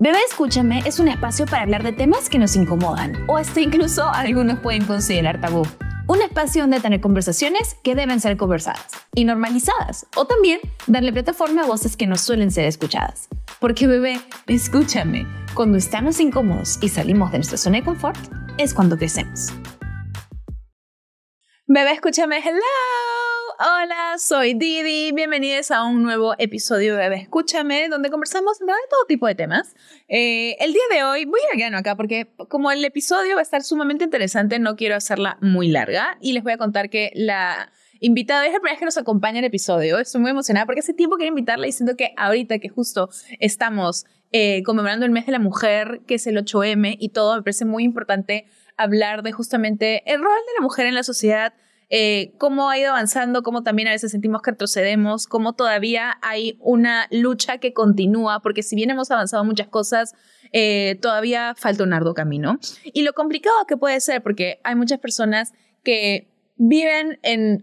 Bebé Escúchame es un espacio para hablar de temas que nos incomodan o hasta incluso algunos pueden considerar tabú. Un espacio donde tener conversaciones que deben ser conversadas y normalizadas o también darle plataforma a voces que no suelen ser escuchadas. Porque bebé, escúchame, cuando estamos incómodos y salimos de nuestra zona de confort es cuando crecemos. Bebé, escúchame, hello. Hola, soy Didi. Bienvenidos a un nuevo episodio de Escúchame, donde conversamos de todo tipo de temas. Eh, el día de hoy voy a grano acá porque como el episodio va a estar sumamente interesante, no quiero hacerla muy larga y les voy a contar que la invitada. Es la primera vez que nos acompaña en el episodio. Estoy muy emocionada porque hace tiempo quería invitarla diciendo que ahorita que justo estamos eh, conmemorando el mes de la mujer, que es el 8M y todo, me parece muy importante hablar de justamente el rol de la mujer en la sociedad, eh, cómo ha ido avanzando, cómo también a veces sentimos que retrocedemos, cómo todavía hay una lucha que continúa, porque si bien hemos avanzado muchas cosas, eh, todavía falta un arduo camino. Y lo complicado que puede ser, porque hay muchas personas que viven en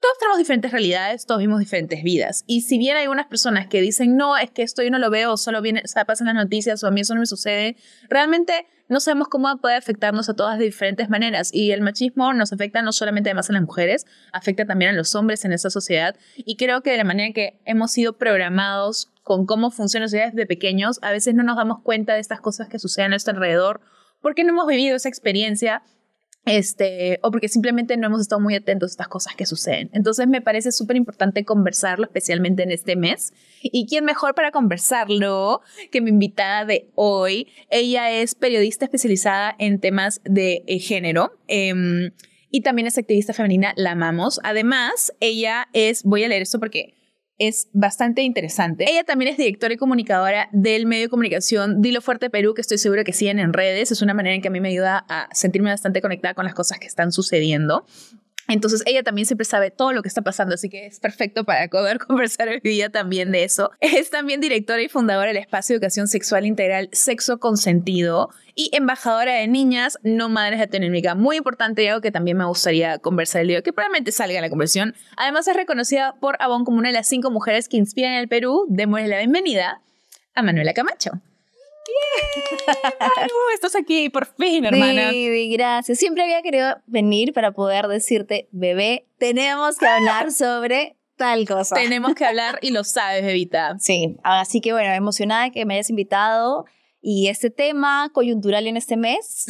todos tenemos diferentes realidades, todos vivimos diferentes vidas. Y si bien hay unas personas que dicen, no, es que esto yo no lo veo, solo viene, o sea, pasan las noticias o a mí eso no me sucede, realmente no sabemos cómo puede afectarnos a todas de diferentes maneras. Y el machismo nos afecta no solamente además a las mujeres, afecta también a los hombres en esta sociedad. Y creo que de la manera que hemos sido programados con cómo funciona la sociedad desde pequeños, a veces no nos damos cuenta de estas cosas que suceden a nuestro alrededor porque no hemos vivido esa experiencia este, o porque simplemente no hemos estado muy atentos a estas cosas que suceden. Entonces me parece súper importante conversarlo, especialmente en este mes. ¿Y quién mejor para conversarlo que mi invitada de hoy? Ella es periodista especializada en temas de eh, género. Em, y también es activista femenina, la amamos. Además, ella es, voy a leer esto porque es bastante interesante. Ella también es directora y comunicadora del medio de comunicación Dilo Fuerte Perú, que estoy segura que siguen en redes. Es una manera en que a mí me ayuda a sentirme bastante conectada con las cosas que están sucediendo. Entonces ella también siempre sabe todo lo que está pasando, así que es perfecto para poder conversar el día también de eso. Es también directora y fundadora del espacio de educación sexual integral Sexo Consentido y embajadora de niñas no madres de tenermica. Muy importante y algo que también me gustaría conversar el día, que probablemente salga en la conversación. Además es reconocida por Avon como una de las cinco mujeres que inspiran el Perú. Démosle la bienvenida a Manuela Camacho. estás aquí, por fin, hermana. Sí, gracias. Siempre había querido venir para poder decirte, bebé, tenemos que hablar sobre tal cosa. Tenemos que hablar y lo sabes, bebita. Sí, así que bueno, emocionada que me hayas invitado. Y este tema coyuntural en este mes,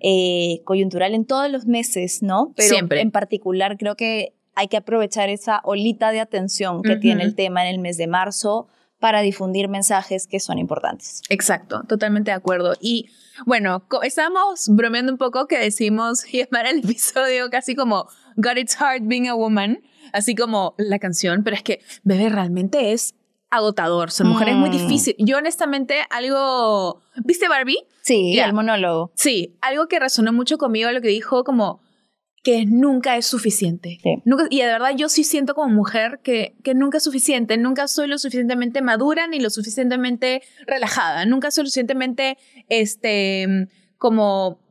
eh, coyuntural en todos los meses, ¿no? Pero Siempre. en particular creo que hay que aprovechar esa olita de atención que tiene el tema en el mes de marzo para difundir mensajes que son importantes. Exacto, totalmente de acuerdo. Y bueno, estábamos bromeando un poco que decimos y es para el episodio casi como Got It's Hard Being a Woman, así como la canción, pero es que, bebé, realmente es agotador. Ser mujer es muy mm. difícil. Yo honestamente algo... ¿Viste Barbie? Sí, el monólogo. Sí, algo que resonó mucho conmigo, lo que dijo como que nunca es suficiente. Nunca, y de verdad yo sí siento como mujer que, que nunca es suficiente, nunca soy lo suficientemente madura ni lo suficientemente relajada, nunca soy lo suficientemente, este, como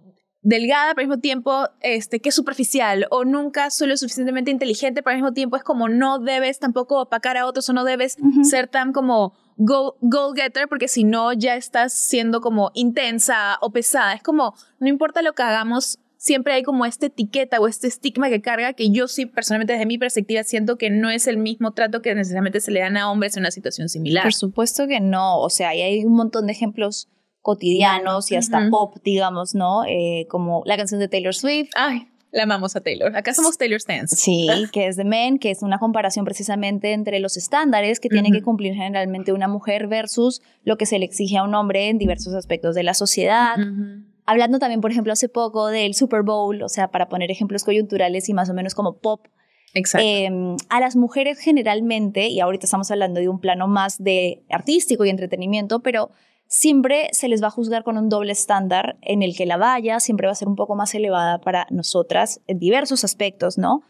delgada, pero al mismo tiempo, este, que superficial, o nunca soy lo suficientemente inteligente, pero al mismo tiempo es como no debes tampoco opacar a otros o no debes ser tan como go getter, porque si no ya estás siendo como intensa o pesada. Es como, no importa lo que hagamos, siempre hay como esta etiqueta o este estigma que carga que yo sí personalmente desde mi perspectiva siento que no es el mismo trato que necesariamente se le dan a hombres en una situación similar. Por supuesto que no, o sea, hay un montón de ejemplos cotidianos y hasta pop, digamos, ¿no? Eh, como la canción de Taylor Swift. Ay, la amamos a Taylor. Acá somos Taylor Stans. Sí, que es de Men, que es una comparación precisamente entre los estándares que tiene que cumplir generalmente una mujer versus lo que se le exige a un hombre en diversos aspectos de la sociedad. Hablando también, por ejemplo, hace poco del Super Bowl, o sea, para poner ejemplos coyunturales y más o menos como pop, em, a las mujeres generalmente, y ahorita estamos hablando de un plano más de artístico y entretenimiento, pero siempre se les va a juzgar con un doble estándar en el que la valla siempre va a ser un poco más elevada para nosotras en diversos aspectos, ¿no?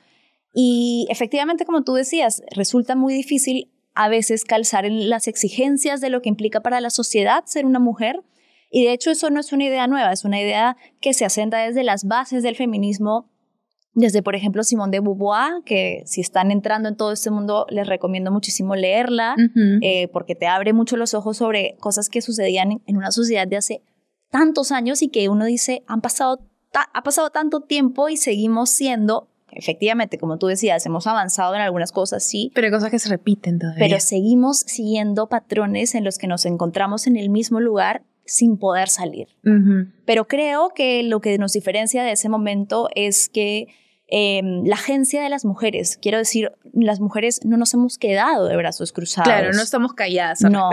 Y efectivamente, como tú decías, resulta muy difícil a veces calzar las exigencias de lo que implica para la sociedad ser una mujer y de hecho eso no es una idea nueva, es una idea que se asenta desde las bases del feminismo desde, por ejemplo, Simone de Beauvoir, que si están entrando en todo este mundo, les recomiendo muchísimo leerla, eh, porque te abre mucho los ojos sobre cosas que sucedían en, una sociedad de hace tantos años y que uno dice, han pasado ha pasado tanto tiempo y seguimos siendo, efectivamente, como tú decías, hemos avanzado en algunas cosas, sí. Pero hay cosas que se repiten todavía. Pero seguimos siguiendo patrones en los que nos encontramos en el mismo lugar sin poder salir. Pero creo que lo que nos diferencia de ese momento es que em, la agencia de las mujeres, quiero decir, las mujeres no nos hemos quedado de brazos cruzados. Claro, no estamos calladas al no,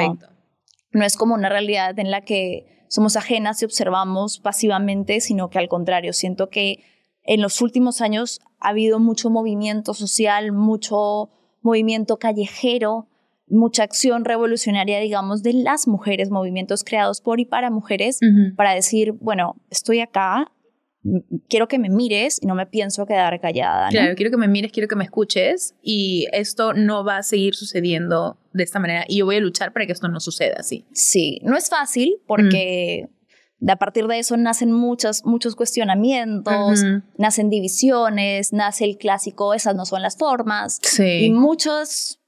No es como una realidad en la que somos ajenas y observamos pasivamente, sino que al contrario, siento que en los últimos años ha habido mucho movimiento social, mucho movimiento callejero mucha acción revolucionaria, digamos, de las mujeres, movimientos creados por y para mujeres, para decir, bueno, estoy acá, quiero que me mires y no me pienso quedar callada. Claro, quiero que me mires, quiero que me escuches y esto no va a seguir sucediendo de esta manera y yo voy a luchar para que esto no suceda así. Sí, no es fácil porque... Mm. de A partir de eso nacen muchas, muchos cuestionamientos, nacen divisiones, nace el clásico, esas no son las formas, y muchos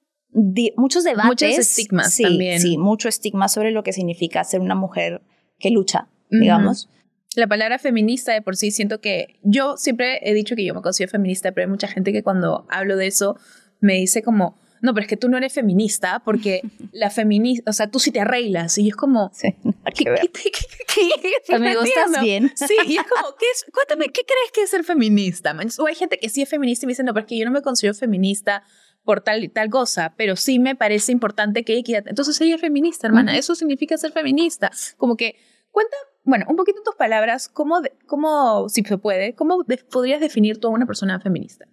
muchos debates. Muchos estigmas también. Sí, mucho estigma sobre lo que significa ser una mujer que lucha, digamos. La palabra feminista de por sí siento que yo siempre he dicho que yo me considero feminista, pero hay mucha gente que cuando hablo de eso me dice como, no, pero es que tú no eres feminista porque la feminista, o sea, tú sí te arreglas. Y es como, sí, ¿qué, gustas bien? Sí, y es como, ¿qué cuéntame, ¿qué crees que es ser feminista? O hay gente que sí es feminista y me dice, no, pero es que yo no me considero feminista por tal tal cosa, pero sí me parece importante que equidad. Entonces ella es feminista, hermana. Eso significa ser feminista. Como que cuenta, bueno, un poquito en tus palabras, cómo, cómo si se puede, cómo podrías definir tú a una persona feminista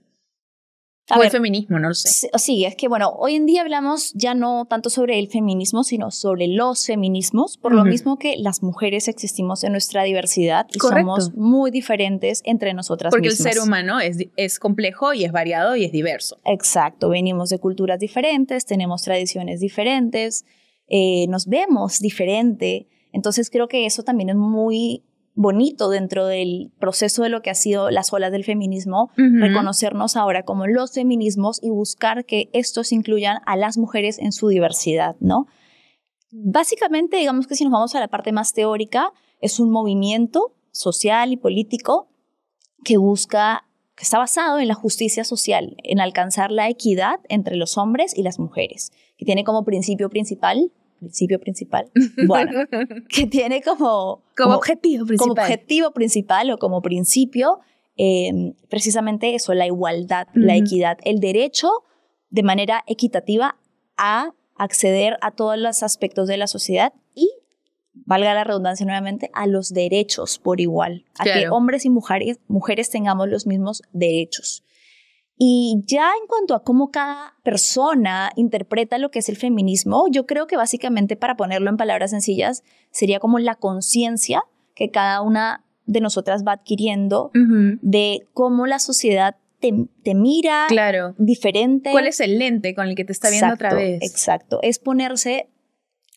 o el feminismo, no lo sé. Sí, es que bueno, hoy en día hablamos ya no tanto sobre el feminismo, sino sobre los feminismos, por lo mismo que las mujeres existimos en nuestra diversidad y somos muy diferentes entre nosotras Porque el ser humano es, es complejo y es variado y es diverso. Exacto, venimos de culturas diferentes, tenemos tradiciones diferentes, eh, nos vemos diferente. Entonces creo que eso también es muy bonito dentro del proceso de lo que ha sido las olas del feminismo, reconocernos ahora como los feminismos y buscar que estos incluyan a las mujeres en su diversidad, ¿no? Básicamente, digamos que si nos vamos a la parte más teórica, es un movimiento social y político que busca, que está basado en la justicia social, en alcanzar la equidad entre los hombres y las mujeres, que tiene como principio principal principio principal, bueno, que tiene como, como, objetivo principal. Como objetivo principal o como principio em, precisamente eso, la igualdad, la equidad, el derecho de manera equitativa a acceder a todos los aspectos de la sociedad y, valga la redundancia nuevamente, a los derechos por igual, a que hombres y mujeres, mujeres tengamos los mismos derechos. Y ya en cuanto a cómo cada persona interpreta lo que es el feminismo, yo creo que básicamente, para ponerlo en palabras sencillas, sería como la conciencia que cada una de nosotras va adquiriendo de cómo la sociedad te, mira diferente. ¿Cuál es el lente con el que te está viendo otra vez? Exacto, es ponerse,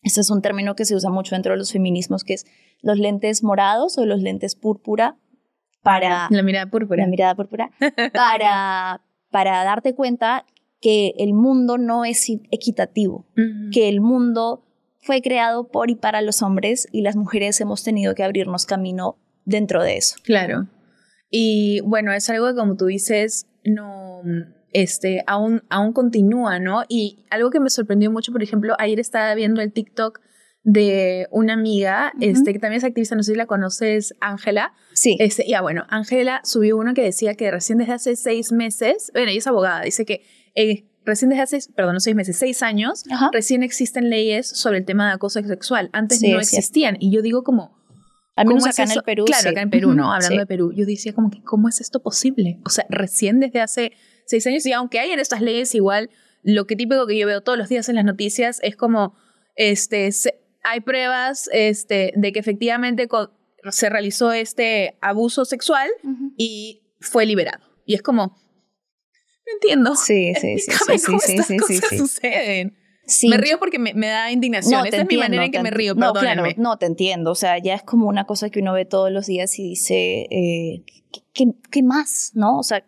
este es un término que se usa mucho dentro de los feminismos, que es los lentes morados o los lentes púrpura para... La mirada púrpura. La mirada púrpura. para para darte cuenta que el mundo no es equitativo, que el mundo fue creado por y para los hombres y las mujeres hemos tenido que abrirnos camino dentro de eso. Claro. Y bueno, es algo que como tú dices, no, este, aún, aún continúa, ¿no? Y algo que me sorprendió mucho, por ejemplo, ayer estaba viendo el TikTok de una amiga, este, que también es activista, no sé si la conoces, Ángela. Sí. Este, ya ah, bueno, Ángela subió uno que decía que recién desde hace seis meses, bueno, ella es abogada, dice que eh, recién desde hace, perdón, no seis meses, seis años, recién existen leyes sobre el tema de acoso sexual. Antes no existían. Y yo digo como... Al menos acá en el Perú. Claro, acá en Perú, ¿no? Hablando de Perú, yo decía como que, ¿cómo es esto posible? O sea, recién desde hace seis años, y aunque hay en estas leyes igual, lo que típico que yo veo todos los días en las noticias es como, este, hay pruebas este, de que efectivamente se realizó este abuso sexual y fue liberado. Y es como, no entiendo. Sí, sí, sí, sí, sí, estas sí, cosas suceden. Me río porque me, da indignación. Esa es mi manera en que me río, no, no, te entiendo. O sea, ya es como una cosa que uno ve todos los días y dice, eh, ¿qué, más? ¿No? O sea,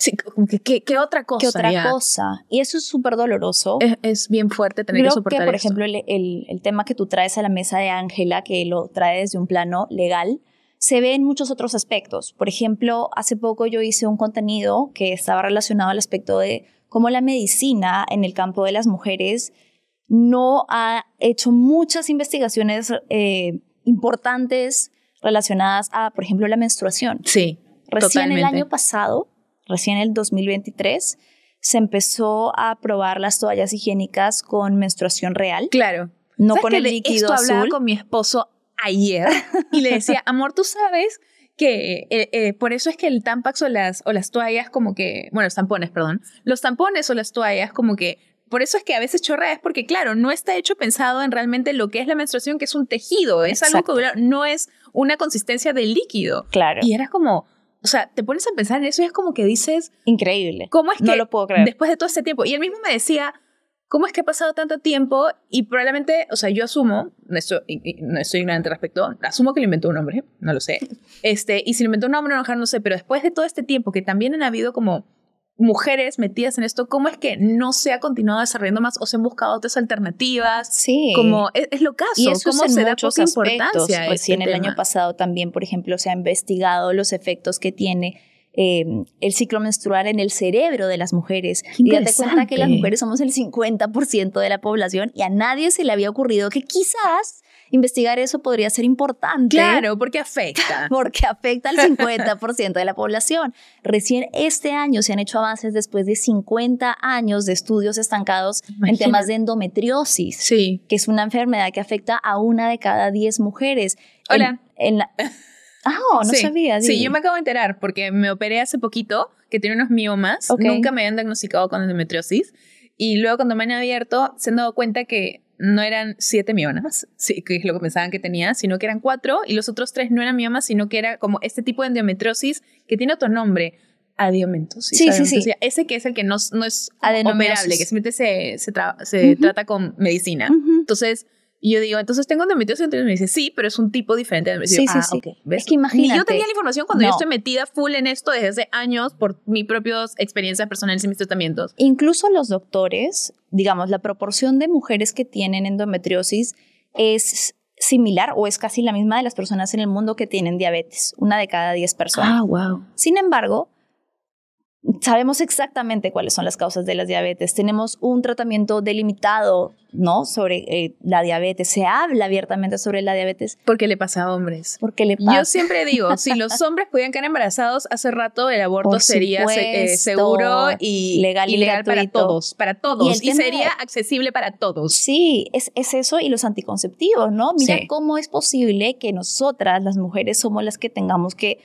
¿qué, ¿qué, otra cosa? ¿Qué otra cosa? Y eso es súper doloroso. Es, es, bien fuerte tener que soportar que, por ejemplo, el, el, el, tema que tú traes a la mesa de Ángela, que lo trae desde un plano legal, se ve en muchos otros aspectos. Por ejemplo, hace poco yo hice un contenido que estaba relacionado al aspecto de cómo la medicina en el campo de las mujeres no ha hecho muchas investigaciones eh, importantes relacionadas a, por ejemplo, la menstruación. Sí. Recién el año pasado, recién el 2023, se empezó a probar las toallas higiénicas con menstruación real. Claro. No con el líquido esto hablaba con mi esposo ayer y le decía, amor, tú sabes que eh, eh, por eso es que el tampax o las, o las toallas como que, bueno, los tampones, perdón, los tampones o las toallas como que, por eso es que a veces chorrea, es porque claro, no está hecho pensado en realmente lo que es la menstruación, que es un tejido, es algo que no es una consistencia de líquido. Claro. Y era como, o sea, te pones a pensar en eso y es como que dices... Increíble. ¿Cómo es que... No lo puedo creer. Después de todo este tiempo. Y él mismo me decía, ¿cómo es que ha pasado tanto tiempo? Y probablemente, o sea, yo asumo, no estoy, no estoy ignorante respecto, asumo que lo inventó un hombre, no lo sé. Este, y si lo inventó un hombre no lo no sé, pero después de todo este tiempo, que también han habido como mujeres metidas en esto, ¿cómo es que no se ha continuado desarrollando más o se han buscado otras alternativas? Sí. Como e, es, lo caso, y eso ¿cómo se da poca importancia? Pues en este el año pasado también, por ejemplo, se ha investigado los efectos que tiene em, el ciclo menstrual en el cerebro de las mujeres. Y date cuenta que las mujeres somos el 50% de la población y a nadie se le había ocurrido que quizás investigar eso podría ser importante. Claro, porque afecta. porque afecta al 50% de la población. Recién este año se han hecho avances después de 50 años de estudios estancados en temas de endometriosis, sí. que es una enfermedad que afecta a una de cada 10 mujeres. Hola. En, Ah, oh, no sabía. Sí. yo me acabo de enterar porque me operé hace poquito, que tenía unos miomas. Nunca me habían diagnosticado con endometriosis. Y luego cuando me han abierto, se han dado cuenta que no eran siete miomas, sí, que es lo que pensaban que tenía, sino que eran cuatro, y los otros tres no eran miomas, sino que era como este tipo de endometriosis que tiene otro nombre, adiomentosis. Sí, sí, sí. Ese que es el que no, es operable, que simplemente se, se, trata con medicina. Entonces, y yo digo, entonces tengo endometriosis. Entonces me dice, sí, pero es un tipo diferente de endometriosis. Sí, sí, ah, sí. ¿Ves? Es que imagínate. Y yo tenía la información cuando yo estoy metida full en esto desde hace años por mis propias experiencias personales y mis tratamientos. Incluso los doctores, digamos, la proporción de mujeres que tienen endometriosis es similar o es casi la misma de las personas en el mundo que tienen diabetes, una de cada 10 personas. Ah, wow. Sin embargo, sabemos exactamente cuáles son las causas de las diabetes, tenemos un tratamiento delimitado, ¿no? Sobre eh, la diabetes, se habla abiertamente sobre la diabetes. Porque le pasa a hombres. Porque le pasa. Yo siempre digo, si los hombres pudieran quedar embarazados, hace rato el aborto sería eh, seguro y legal, para todos, para todos, y, sería accesible para todos. Sí, es, eso y los anticonceptivos, ¿no? Mira cómo es posible que nosotras, las mujeres, somos las que tengamos que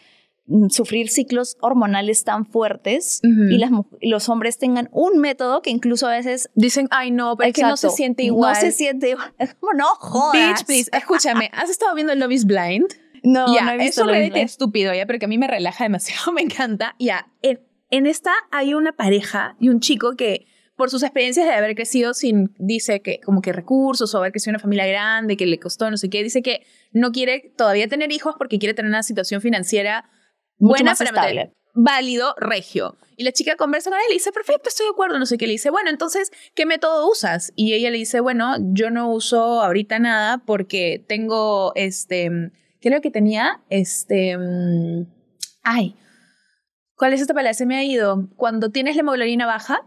Mm, sufrir ciclos hormonales tan fuertes y las, los hombres tengan un método que incluso a veces dicen, ay no, pero es que no se siente igual. No se siente igual. Es como, no jodas. Bitch, please, escúchame, ¿has estado viendo Love is Blind? No, no es un reality estúpido, ya, pero que a mí me relaja demasiado, me encanta. Ya, en, en esta hay una pareja y un chico que por sus experiencias de haber crecido sin, dice que como que recursos o haber crecido en una familia grande, que le costó no sé qué, dice que no quiere todavía tener hijos porque quiere tener una situación financiera Buena, pero válido, regio. Y la chica conversa con él y dice, perfecto, estoy de acuerdo, no sé qué. Le dice, bueno, entonces, ¿qué método usas? Y ella le dice, bueno, yo no uso ahorita nada porque tengo, este, creo que tenía? Este, mm, ay, ¿cuál es esta palabra? Se me ha ido. Cuando tienes la hemoglobina baja.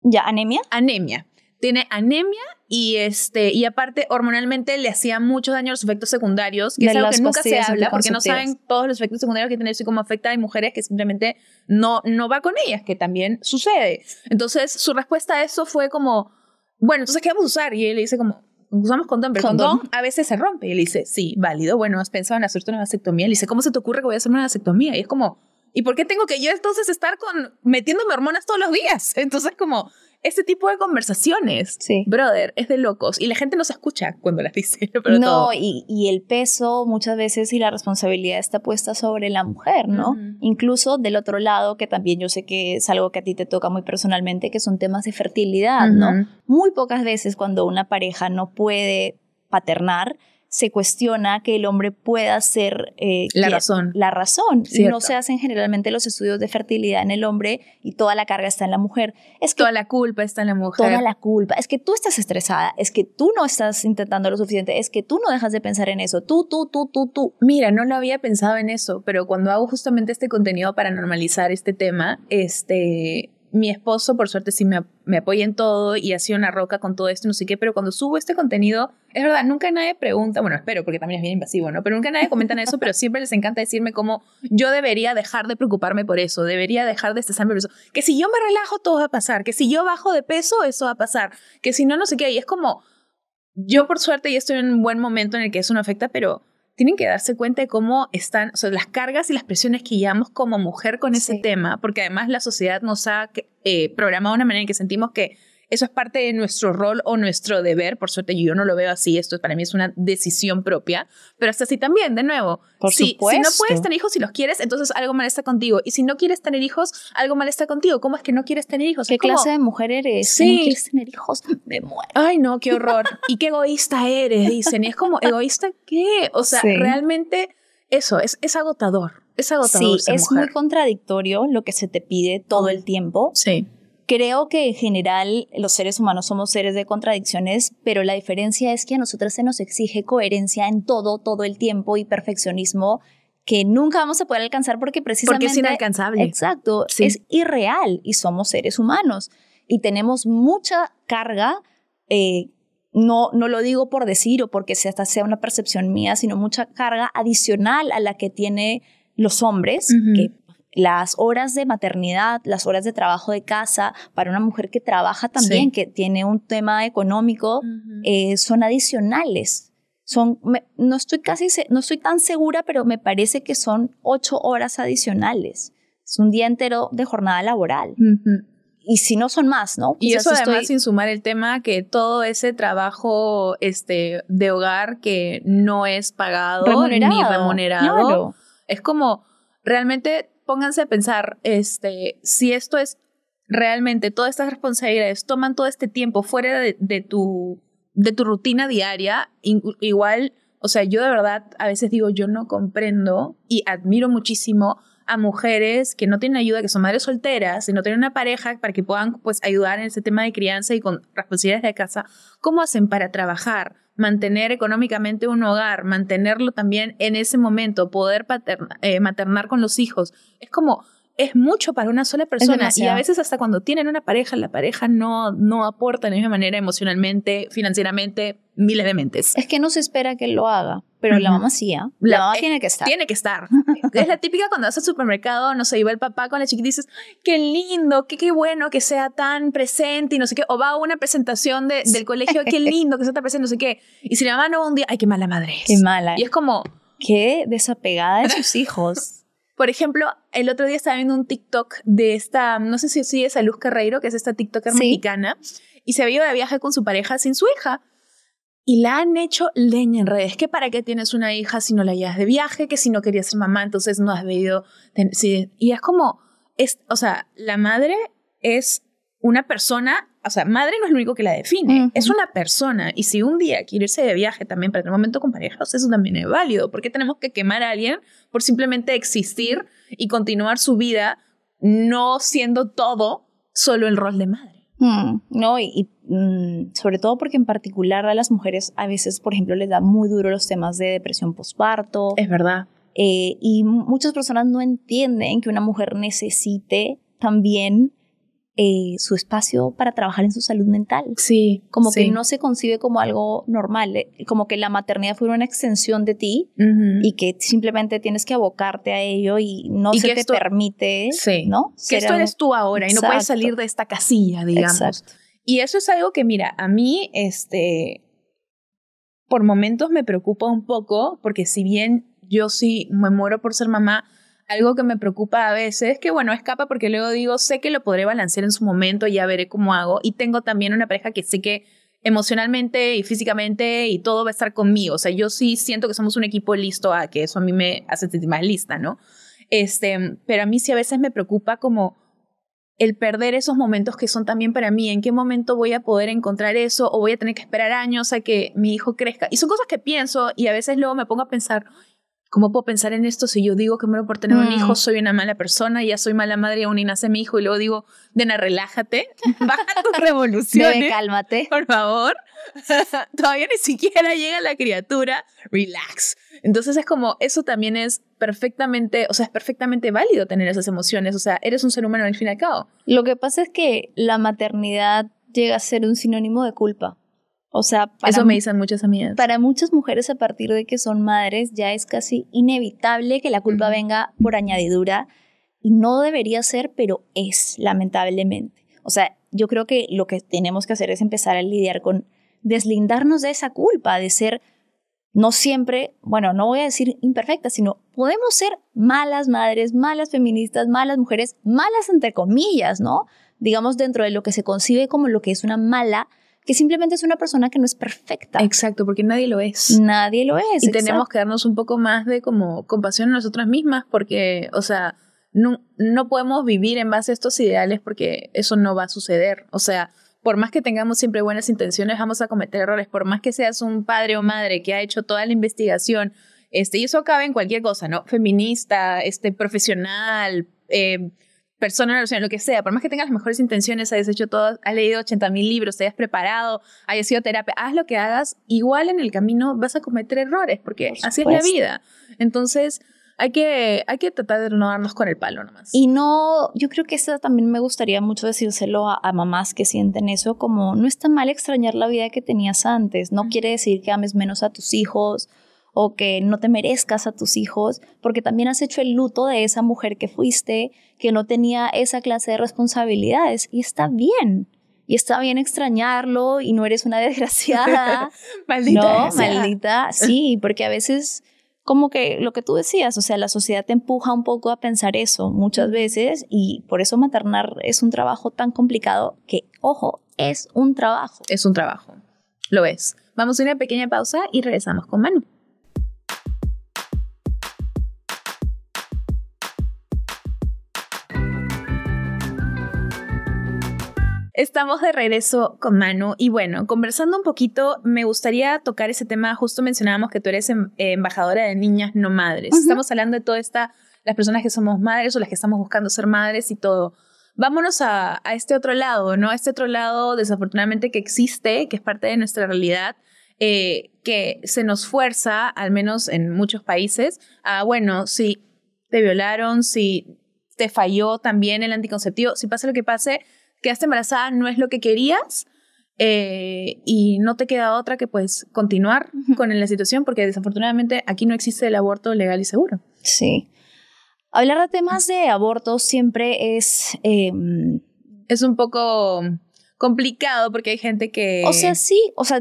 Ya, anemia. Anemia tiene anemia y este y aparte hormonalmente le hacía daño a los efectos secundarios que es algo que nunca se habla porque no saben todos los efectos secundarios que tiene eso y cómo afecta a mujeres que simplemente no no va con ellas que también sucede entonces su respuesta a eso fue como bueno entonces qué vamos a usar y él le dice como usamos condón, pero condón. a veces se rompe. Y él dice, sí, válido, bueno, has pensado en hacerte una vasectomía. Y dice, ¿cómo se te ocurre que voy a hacer una vasectomía? Y es como, ¿y por qué tengo que yo entonces estar con metiéndome hormonas todos los días? Entonces como, ese tipo de conversaciones, brother, es de locos. Y la gente no se escucha cuando las dice. Pero no, Y, el peso muchas veces y la responsabilidad está puesta sobre la mujer, ¿no? Incluso del otro lado, que también yo sé que es algo que a ti te toca muy personalmente, que son temas de fertilidad, ¿no? Muy pocas veces cuando una pareja no puede paternar, se cuestiona que el hombre pueda ser eh, la razón. La razón. No se hacen generalmente los estudios de fertilidad en el hombre y toda la carga está en la mujer. Es que toda la culpa está en la mujer. Toda la culpa. Es que tú estás estresada, es que tú no estás intentando lo suficiente, es que tú no dejas de pensar en eso. Tú, tú, tú, tú, tú. Mira, no lo había pensado en eso, pero cuando hago justamente este contenido para normalizar este tema, este mi esposo, por suerte, sí me, apoya en todo y ha sido una roca con todo esto, no sé qué, pero cuando subo este contenido, es verdad, nunca nadie pregunta, bueno, espero porque también es bien invasivo, ¿no? Pero nunca nadie comenta eso, pero siempre les encanta decirme cómo yo debería dejar de preocuparme por eso, debería dejar de estresarme por eso, que si yo me relajo todo va a pasar, que si yo bajo de peso eso va a pasar, que si no, no sé qué, y es como, yo por suerte ya estoy en un buen momento en el que eso no afecta, pero tienen que darse cuenta de cómo están, las cargas y las presiones que llevamos como mujer con ese tema, porque además la sociedad nos ha eh, programado de una manera en que sentimos que eso es parte de nuestro rol o nuestro deber. Por suerte, yo no lo veo así. Esto para mí es una decisión propia. Pero hasta así también, de nuevo. Por si, supuesto. no puedes tener hijos, si los quieres, entonces algo mal está contigo. Y si no quieres tener hijos, algo mal está contigo. ¿Cómo es que no quieres tener hijos? ¿Qué clase de mujer eres? Si no quieres tener hijos, me muero. Ay, no, qué horror. y qué egoísta eres, dicen. Y es como, ¿egoísta qué? O sea, realmente eso es, es agotador. Es agotador. Sí, es muy contradictorio lo que se te pide todo el mm. tiempo. Sí. Creo que en general los seres humanos somos seres de contradicciones, pero la diferencia es que a nosotras se nos exige coherencia en todo, todo el tiempo y perfeccionismo que nunca vamos a poder alcanzar porque precisamente... es inalcanzable. Exacto, es irreal y somos seres humanos y tenemos mucha carga, eh, no, no lo digo por decir o porque sea, sea una percepción mía, sino mucha carga adicional a la que tiene los hombres, que las horas de maternidad, las horas de trabajo de casa, para una mujer que trabaja también, que tiene un tema económico, eh, son adicionales. Son, no estoy casi, no estoy tan segura, pero me parece que son ocho horas adicionales. Es un día entero de jornada laboral. Y si no son más, ¿no? y eso además sin sumar el tema que todo ese trabajo este, de hogar que no es pagado ni remunerado, es como realmente pónganse a pensar, este, si esto es realmente todas estas responsabilidades toman todo este tiempo fuera de, tu, de tu rutina diaria, igual, o sea, yo de verdad a veces digo, yo no comprendo y admiro muchísimo a mujeres que no tienen ayuda, que son madres solteras y no tienen una pareja para que puedan pues ayudar en ese tema de crianza y con responsabilidades de casa, ¿cómo hacen para trabajar, mantener económicamente un hogar, mantenerlo también en ese momento, poder eh, maternar con los hijos? Es como es mucho para una sola persona y a veces hasta cuando tienen una pareja, la pareja no no aporta de la misma manera emocionalmente, financieramente, miles de mentes. Es que no se espera que lo haga, pero la mamá sí, ¿ah? la, mamá eh, tiene que estar. Tiene que estar. es la típica cuando vas al supermercado, no sé, y va el papá con la chiquita y dices, qué lindo, qué, qué bueno que sea tan presente y no sé qué, o va a una presentación del colegio, qué lindo que sea tan presente, no sé qué, y si la mamá no va un día, ay, qué mala madre Qué mala. Y es como... Qué desapegada de sus hijos. Por ejemplo, el otro día estaba viendo un TikTok de esta, no sé si es a Luz Carreiro, que es esta TikToker mexicana, y se había ido de viaje con su pareja sin su hija y la han hecho leña en redes. Que para qué tienes una hija si no la llevas de viaje, que si no querías ser mamá, entonces no has debido. Y es como, es, o sea, la madre es una persona, o sea, madre no es lo único que la define, es una persona. Y si un día quiere irse de viaje también para tener un momento con parejas, eso también es válido. porque tenemos que quemar a alguien por simplemente existir y continuar su vida no siendo todo solo el rol de madre? Mm, no, y, mm, sobre todo porque en particular a las mujeres a veces, por ejemplo, les da muy duro los temas de depresión postparto. Es verdad. Eh, y muchas personas no entienden que una mujer necesite también eh, su espacio para trabajar en su salud mental. Sí. Como que no se concibe como algo normal, eh, como que la maternidad fue una extensión de ti y que simplemente tienes que abocarte a ello y no se te permite, ¿no? Que esto eres tú ahora y no puedes salir de esta casilla, digamos. Y eso es algo que, mira, a mí, este, por momentos me preocupa un poco porque si bien yo sí me muero por ser mamá, algo que me preocupa a veces es que, bueno, escapa porque luego digo, sé que lo podré balancear en su momento, ya veré cómo hago. Y tengo también una pareja que sé que emocionalmente y físicamente y todo va a estar conmigo. O sea, yo sí siento que somos un equipo listo a que eso a mí me hace sentir más lista, ¿no? Este, pero a mí sí a veces me preocupa como el perder esos momentos que son también para mí, en qué momento voy a poder encontrar eso o voy a tener que esperar años a que mi hijo crezca. Y son cosas que pienso y a veces luego me pongo a pensar, ¿Cómo puedo pensar en esto si yo digo que muero por tener un hijo, mm. soy una mala persona, ya soy mala madre y aún ni nace mi hijo? Y luego digo, Dena, relájate, baja tu revolución, cálmate. Por favor. Todavía ni siquiera llega la criatura, relax. Entonces es como, eso también es perfectamente, o sea, es perfectamente válido tener esas emociones. O sea, eres un ser humano al fin y al cabo. Lo que pasa es que la maternidad llega a ser un sinónimo de culpa. O sea, eso me dicen muchas amigas. Para muchas mujeres a partir de que son madres ya es casi inevitable que la culpa venga por añadidura y no debería ser, pero es lamentablemente. O sea, yo creo que lo que tenemos que hacer es empezar a lidiar con deslindarnos de esa culpa, de ser no siempre, bueno, no voy a decir imperfecta, sino podemos ser malas madres, malas feministas, malas mujeres, malas entre comillas, ¿no? Digamos dentro de lo que se concibe como lo que es una mala que simplemente es una persona que no es perfecta. Exacto, porque nadie lo es. Nadie lo es. Y tenemos que darnos un poco más de como compasión a nosotras mismas porque, o sea, no, no podemos vivir en base a estos ideales porque eso no va a suceder. O sea, por más que tengamos siempre buenas intenciones, vamos a cometer errores. Por más que seas un padre o madre que ha hecho toda la investigación, este, y eso acabe en cualquier cosa, ¿no? Feminista, este, profesional, eh, persona, lo que sea, por más que tengas las mejores intenciones, hayas hecho todo, has leído 80.000 mil libros, te hayas preparado, hayas ido a terapia, haz lo que hagas, igual en el camino vas a cometer errores, porque así es la vida. Entonces, hay que, hay que tratar de no darnos con el palo nomás. Y no, yo creo que eso también me gustaría mucho decírselo a, mamás que sienten eso, como no está mal extrañar la vida que tenías antes, no quiere decir que ames menos a tus hijos o que no te merezcas a tus hijos, porque también has hecho el luto de esa mujer que fuiste, que no tenía esa clase de responsabilidades. Y está bien, y está bien extrañarlo y no eres una desgraciada. maldita. No, maldita. Sí, porque a veces como que lo que tú decías, o sea, la sociedad te empuja un poco a pensar eso muchas veces y por eso maternar es un trabajo tan complicado que, ojo, es un trabajo. Es un trabajo. Lo es. Vamos a una pequeña pausa y regresamos con Manu. Estamos de regreso con Manu y bueno, conversando un poquito, me gustaría tocar ese tema, justo mencionábamos que tú eres em, eh, embajadora de niñas no madres. Estamos hablando de toda esta, las personas que somos madres o las que estamos buscando ser madres y todo. Vámonos a, a este otro lado, ¿no? A este otro lado desafortunadamente que existe, que es parte de nuestra realidad, eh, que se nos fuerza, al menos en muchos países, a, bueno, si te violaron, si te falló también el anticonceptivo, si pasa lo que pase, quedaste embarazada, no es lo que querías. Eh, y no te queda otra que pues continuar con la situación porque desafortunadamente aquí no existe el aborto legal y seguro. Sí. Hablar de temas de aborto siempre es... Em, es un poco complicado porque hay gente que... O sea, sí, o sea,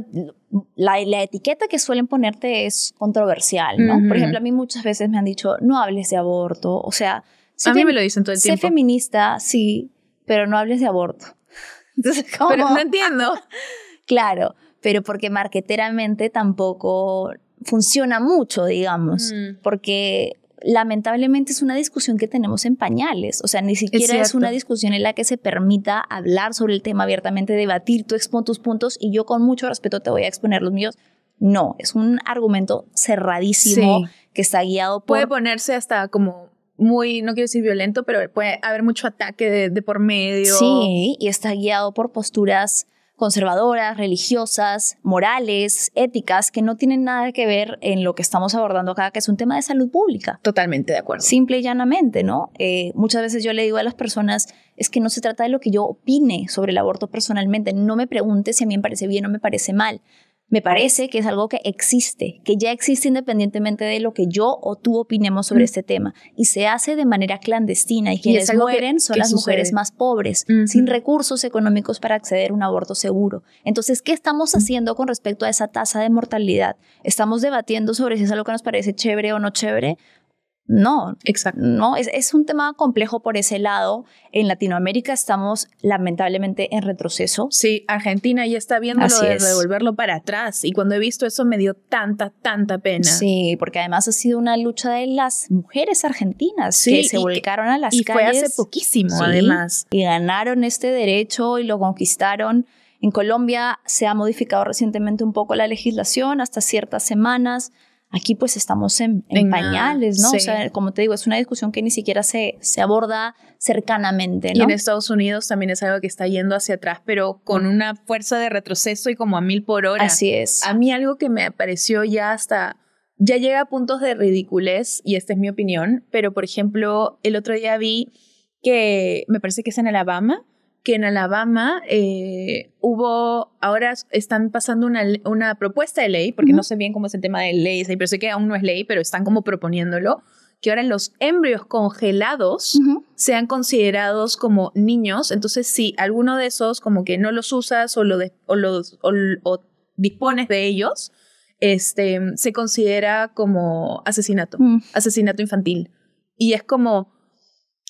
la, la etiqueta que suelen ponerte es controversial, ¿no? Por ejemplo, a mí muchas veces me han dicho, no hables de aborto, o sea... a mí me lo dicen todo el tiempo. Sé feminista, sí, pero no hables de aborto. Entonces, ¿cómo? Pero no entiendo. claro, pero porque marqueteramente tampoco funciona mucho, digamos, mm. porque lamentablemente es una discusión que tenemos en pañales, o sea, ni siquiera es, una discusión en la que se permita hablar sobre el tema abiertamente, debatir, tú expon tus puntos y yo con mucho respeto te voy a exponer los míos. No, es un argumento cerradísimo que está guiado por... Puede ponerse hasta como muy, no quiero decir violento, pero puede haber mucho ataque de, por medio. Sí, y está guiado por posturas conservadoras, religiosas, morales, éticas, que no tienen nada que ver en lo que estamos abordando acá, que es un tema de salud pública. Totalmente de acuerdo. Simple y llanamente, ¿no? Eh, muchas veces yo le digo a las personas, es que no se trata de lo que yo opine sobre el aborto personalmente, no me pregunte si a mí me parece bien o me parece mal me parece que es algo que existe, que ya existe independientemente de lo que yo o tú opinemos sobre mm. este tema y se hace de manera clandestina y quienes mueren son las mujeres más pobres, sin recursos económicos para acceder a un aborto seguro. Entonces, ¿qué estamos haciendo con respecto a esa tasa de mortalidad? ¿Estamos debatiendo sobre si es algo que nos parece chévere o no chévere? No, exacto. No, es, un tema complejo por ese lado. En Latinoamérica estamos lamentablemente en retroceso. Sí, Argentina ya está viendo lo de devolverlo para atrás. Y cuando he visto eso me dio tanta, tanta pena. Sí, porque además ha sido una lucha de las mujeres argentinas que se volcaron a las calles. Y fue hace poquísimo, además. Y ganaron este derecho y lo conquistaron. En Colombia se ha modificado recientemente un poco la legislación hasta ciertas semanas Aquí pues estamos en, pañales, ¿no? O sea, como te digo, es una discusión que ni siquiera se, se aborda cercanamente, ¿no? Y en Estados Unidos también es algo que está yendo hacia atrás, pero con una fuerza de retroceso y como a mil por hora. Así es. A mí algo que me apareció ya hasta ya llega a puntos de ridiculez, y esta es mi opinión, pero por ejemplo, el otro día vi que me parece que es en Alabama, que en Alabama eh, hubo, ahora están pasando una, una propuesta de ley, porque no sé bien cómo es el tema de leyes, pero sé que aún no es ley, pero están como proponiéndolo, que ahora los embrios congelados sean considerados como niños. Entonces, si alguno de esos como que no los usas o, los, dispones de ellos, este, se considera como asesinato, mm. asesinato infantil. Y es como,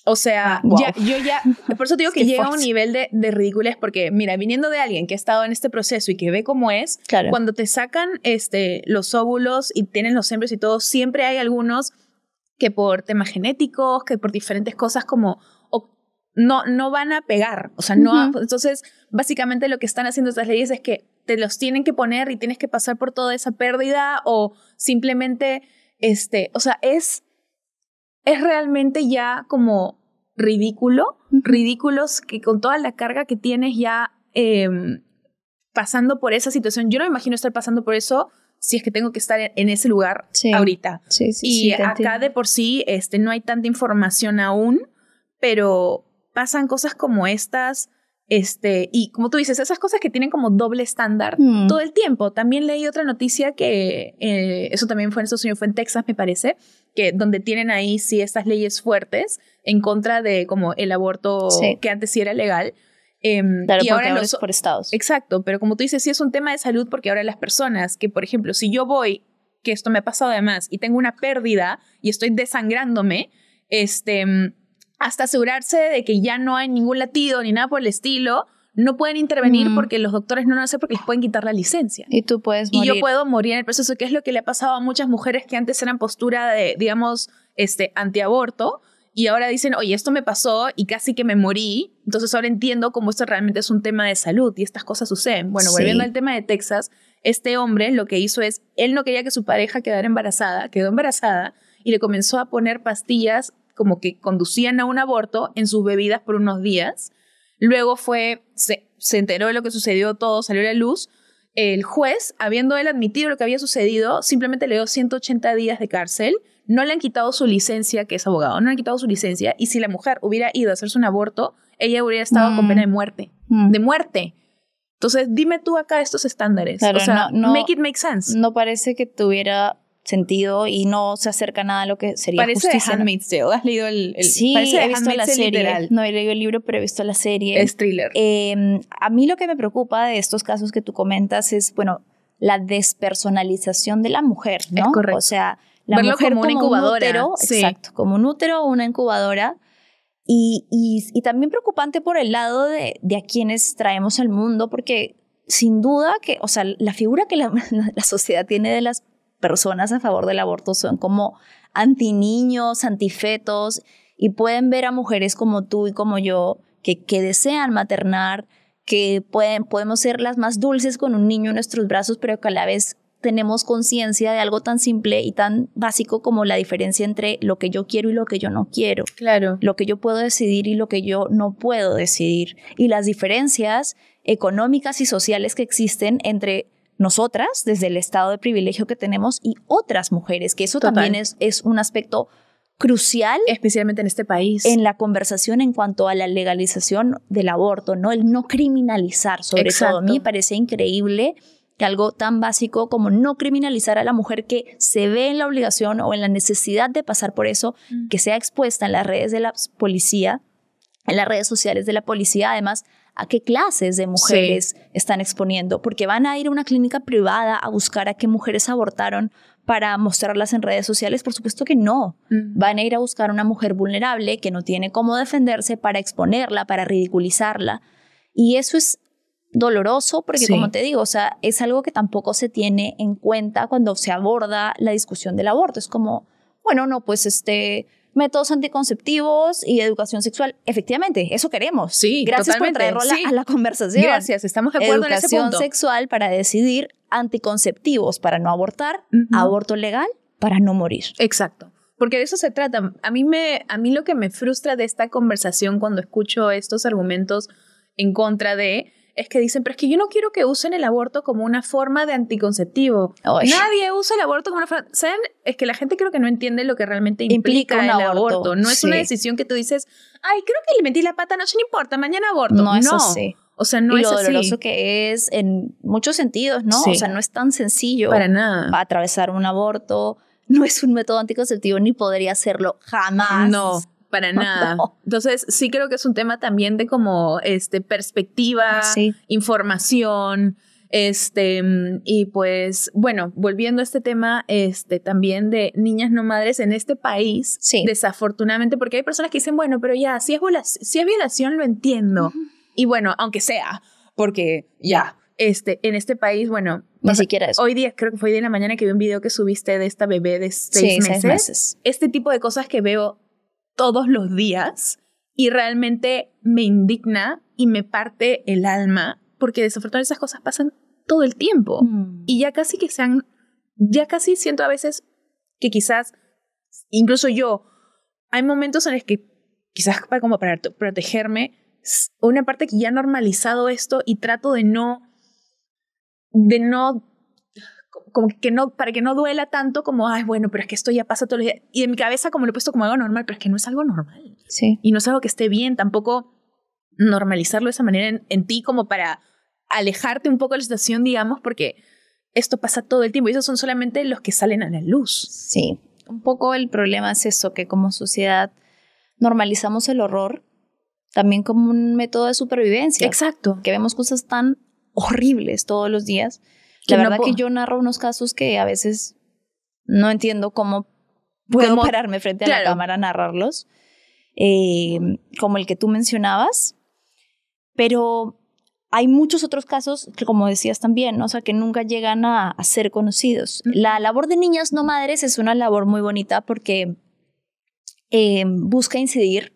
o sea, yo ya, por eso te digo que llega a un nivel de, de ridiculez, porque mira, viniendo de alguien que ha estado en este proceso y que ve cómo es, cuando te sacan este, los óvulos y tienen los embrios y todo, siempre hay algunos que por temas genéticos, que por diferentes cosas como o, no, no van a pegar, o sea, no, entonces básicamente lo que están haciendo estas leyes es que te los tienen que poner y tienes que pasar por toda esa pérdida o simplemente, este, o sea, es es realmente ya como ridículo, ridículos que con toda la carga que tienes ya em, pasando por esa situación, yo no me imagino estar pasando por eso si es que tengo que estar en ese lugar ahorita. y acá de por sí este, no hay tanta información aún, pero pasan cosas como estas este, y como tú dices, esas cosas que tienen como doble estándar mm. todo el tiempo. También leí otra noticia que eh, eso también fue en Estados Unidos, fue en Texas, me parece, que donde tienen ahí sí estas leyes fuertes en contra de como el aborto que antes sí era legal. Em, y ahora, es por estados. Exacto, pero como tú dices, sí es un tema de salud porque ahora las personas que, por ejemplo, si yo voy, que esto me ha pasado además, y tengo una pérdida y estoy desangrándome, este em, hasta asegurarse de que ya no hay ningún latido ni nada por el estilo, no pueden intervenir porque los doctores no lo hacen porque les pueden quitar la licencia. Y tú puedes morir. Y yo puedo morir en el proceso, que es lo que le ha pasado a muchas mujeres que antes eran postura de, digamos, este, antiaborto. Y ahora dicen, oye, esto me pasó y casi que me morí. Entonces ahora entiendo cómo esto realmente es un tema de salud y estas cosas suceden. Bueno, volviendo al tema de Texas, este hombre lo que hizo es, él no quería que su pareja quedara embarazada, quedó embarazada y le comenzó a poner pastillas como que conducían a un aborto en sus bebidas por unos días. Luego fue, se, enteró de lo que sucedió todo, salió a la luz. El juez, habiendo él admitido lo que había sucedido, simplemente le dio 180 días de cárcel. No le han quitado su licencia, que es abogado, no le han quitado su licencia. Y si la mujer hubiera ido a hacerse un aborto, ella hubiera estado con mm. pena de muerte. Mm. De muerte. Entonces, dime tú acá estos estándares. o sea, make it make sense. No parece que tuviera sentido y no se acerca nada a lo que sería parece justicia. Parece ¿no? ¿Has leído el, Sí, he visto la serie. No he leído el libro, pero he visto la serie. Es thriller. Em, a mí lo que me preocupa de estos casos que tú comentas es, bueno, la despersonalización de la mujer, ¿no? correcto. O sea, la mujer como, incubadora. un útero, exacto, como un útero o una incubadora. Y, también preocupante por el lado de, a quienes traemos al mundo, porque sin duda que, o sea, la figura que la sociedad tiene de las personas a favor del aborto son como anti niños, anti fetos y pueden ver a mujeres como tú y como yo que, que desean maternar, que podemos ser las más dulces con un niño en nuestros brazos, pero que a la vez tenemos conciencia de algo tan simple y tan básico como la diferencia entre lo que yo quiero y lo que yo no quiero. Claro. Lo que yo puedo decidir y lo que yo no puedo decidir. Y las diferencias económicas y sociales que existen entre nosotras desde el estado de privilegio que tenemos y otras mujeres, que eso también es, es un aspecto crucial. Especialmente en este país. En la conversación en cuanto a la legalización del aborto, ¿no? El no criminalizar, sobre todo. A mí me parece increíble que algo tan básico como no criminalizar a la mujer que se ve en la obligación o en la necesidad de pasar por eso, mm. que sea expuesta en las redes de la policía, en las redes sociales de la policía, además a qué clases de mujeres están exponiendo, porque van a ir a una clínica privada a buscar a qué mujeres abortaron para mostrarlas en redes sociales, por supuesto que no. Mm. Van a ir a buscar a una mujer vulnerable que no tiene cómo defenderse para exponerla, para ridiculizarla. Y eso es doloroso porque como te digo, o sea, es algo que tampoco se tiene en cuenta cuando se aborda la discusión del aborto. Es como, bueno, no, pues este métodos anticonceptivos y educación sexual. Efectivamente, eso queremos. Sí, Gracias por traerlo a la conversación. Gracias, estamos de acuerdo en ese punto. sexual para decidir, anticonceptivos para no abortar, aborto legal para no morir. Exacto. Porque de eso se trata. A mí, me, a mí lo que me frustra de esta conversación cuando escucho estos argumentos en contra de es que dicen, pero es que yo no quiero que usen el aborto como una forma de anticonceptivo. Nadie usa el aborto como una forma... ¿Saben? Es que la gente creo que no entiende lo que realmente implica, el aborto. No es una decisión que tú dices, ay, creo que le metí la pata, no, no importa, mañana aborto. No, no. O sea, no y es lo así. doloroso que es en muchos sentidos, ¿no? O sea, no es tan sencillo. Para nada. atravesar un aborto, no es un método anticonceptivo, ni podría hacerlo jamás. No. Para nada. Entonces, sí creo que es un tema también de como este perspectiva, información, este y pues bueno, volviendo a este tema este también de niñas no madres en este país, sí. desafortunadamente porque hay personas que dicen, bueno, pero ya si es si violación lo entiendo. Y bueno, aunque sea, porque ya este, en este país, bueno. Ni siquiera Hoy día, creo que fue hoy día en la mañana que vi un video que subiste de esta bebé de seis, sí, seis meses. Este tipo de cosas que veo todos los días y realmente me indigna y me parte el alma porque desafortunadamente esas cosas pasan todo el tiempo mm. y ya casi que sean, ya casi siento a veces que quizás, incluso yo, hay momentos en los que quizás para, como para protegerme, una parte que ya ha normalizado esto y trato de no, de no como que no, para que no duela tanto como, ay, bueno, pero es que esto ya pasa todos los días. Y en mi cabeza como lo he puesto como algo normal, pero es que no es algo normal. Sí. Y no es algo que esté bien, tampoco normalizarlo de esa manera en, en ti como para alejarte un poco de la situación, digamos, porque esto pasa todo el tiempo y esos son solamente los que salen a la luz. Sí, un poco el problema es eso, que como sociedad normalizamos el horror también como un método de supervivencia. Exacto. Que vemos cosas tan horribles todos los días la verdad que yo narro unos casos que a veces no entiendo cómo puedo pararme frente a la cámara a narrarlos, em, como el que tú mencionabas, pero hay muchos otros casos, que, como decías también, o sea, que nunca llegan a, ser conocidos. La labor de niñas no madres es una labor muy bonita porque em, busca incidir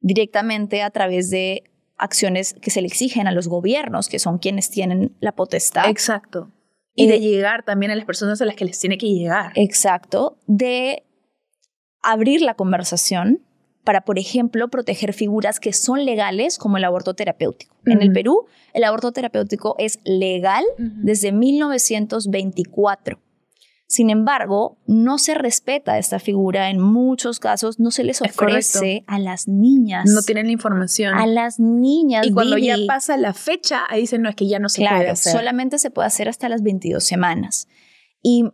directamente a través de acciones que se le exigen a los gobiernos, que son quienes tienen la potestad Exacto. Y, de llegar también a las personas a las que les tiene que llegar. Exacto, de abrir la conversación para, por ejemplo, proteger figuras que son legales como el aborto terapéutico. En el Perú, el aborto terapéutico es legal desde 1924. Sin embargo, no se respeta esta figura en muchos casos, no se les ofrece a las niñas. No tienen la información. A las niñas. Y cuando ya pasa la fecha, ahí dicen, no, es que ya no se puede hacer. Solamente se puede hacer hasta las 22 semanas. Y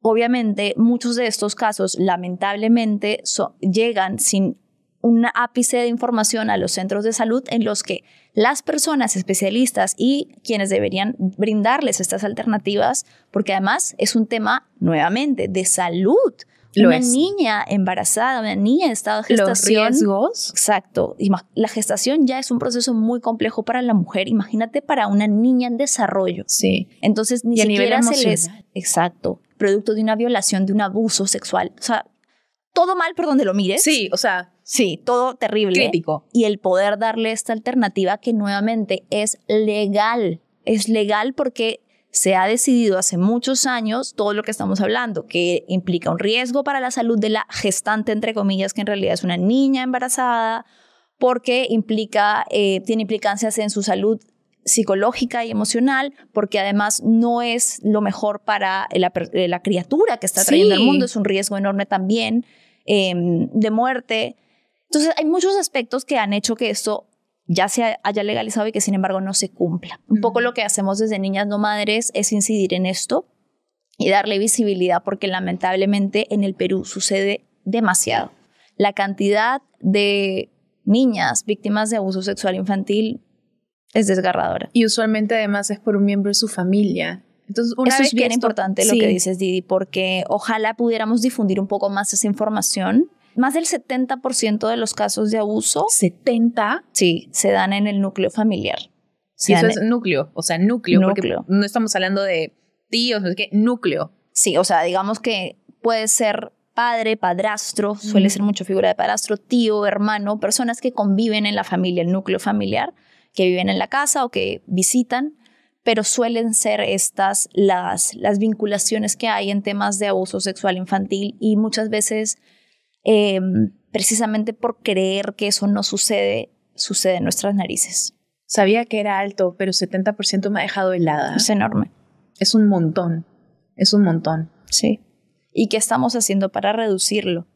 obviamente muchos de estos casos lamentablemente llegan sin un ápice de información a los centros de salud en los que las personas especialistas y quienes deberían brindarles estas alternativas, porque además es un tema nuevamente de salud. una niña embarazada, una niña en estado de gestación. Los riesgos. Exacto. La gestación ya es un proceso muy complejo para la mujer. Imagínate para una niña en desarrollo. Sí. Entonces ni siquiera se les. Exacto. Producto de una violación, de un abuso sexual. O sea, todo mal por donde lo mires. Sí, o sea. Sí, todo terrible. Crítico. Y el poder darle esta alternativa que nuevamente es legal. Es legal porque se ha decidido hace muchos años todo lo que estamos hablando, que implica un riesgo para la salud de la gestante, entre comillas, que en realidad es una niña embarazada, porque implica, eh, tiene implicancias en su salud psicológica y emocional, porque además no es lo mejor para la, criatura que está trayendo al mundo, es un riesgo enorme también. Em, de muerte. Entonces, hay muchos aspectos que han hecho que esto ya se haya legalizado y que sin embargo no se cumpla. Un poco lo que hacemos desde Niñas No Madres es incidir en esto y darle visibilidad porque lamentablemente en el Perú sucede demasiado. La cantidad de niñas víctimas de abuso sexual infantil es desgarradora. Y usualmente además es por un miembro de su familia. Entonces, Eso es bien importante lo que dices, Didi, porque ojalá pudiéramos difundir un poco más esa información. Más del 70% de los casos de abuso. ¿70? Sí, se dan en el núcleo familiar. Sí, eso es núcleo, o sea, núcleo, núcleo, porque no estamos hablando de tíos, es que núcleo. Sí, o sea, digamos que puede ser padre, padrastro, suele mm. ser mucho figura de padrastro, tío, hermano, personas que conviven en la familia, el núcleo familiar, que viven en la casa o que visitan pero suelen ser estas las, las vinculaciones que hay en temas de abuso sexual infantil y muchas veces, em, precisamente por creer que eso no sucede, sucede en nuestras narices. Sabía que era alto, pero 70% me ha dejado helada. Es enorme. Es un montón, es un montón. Sí. ¿Y qué estamos haciendo para reducirlo?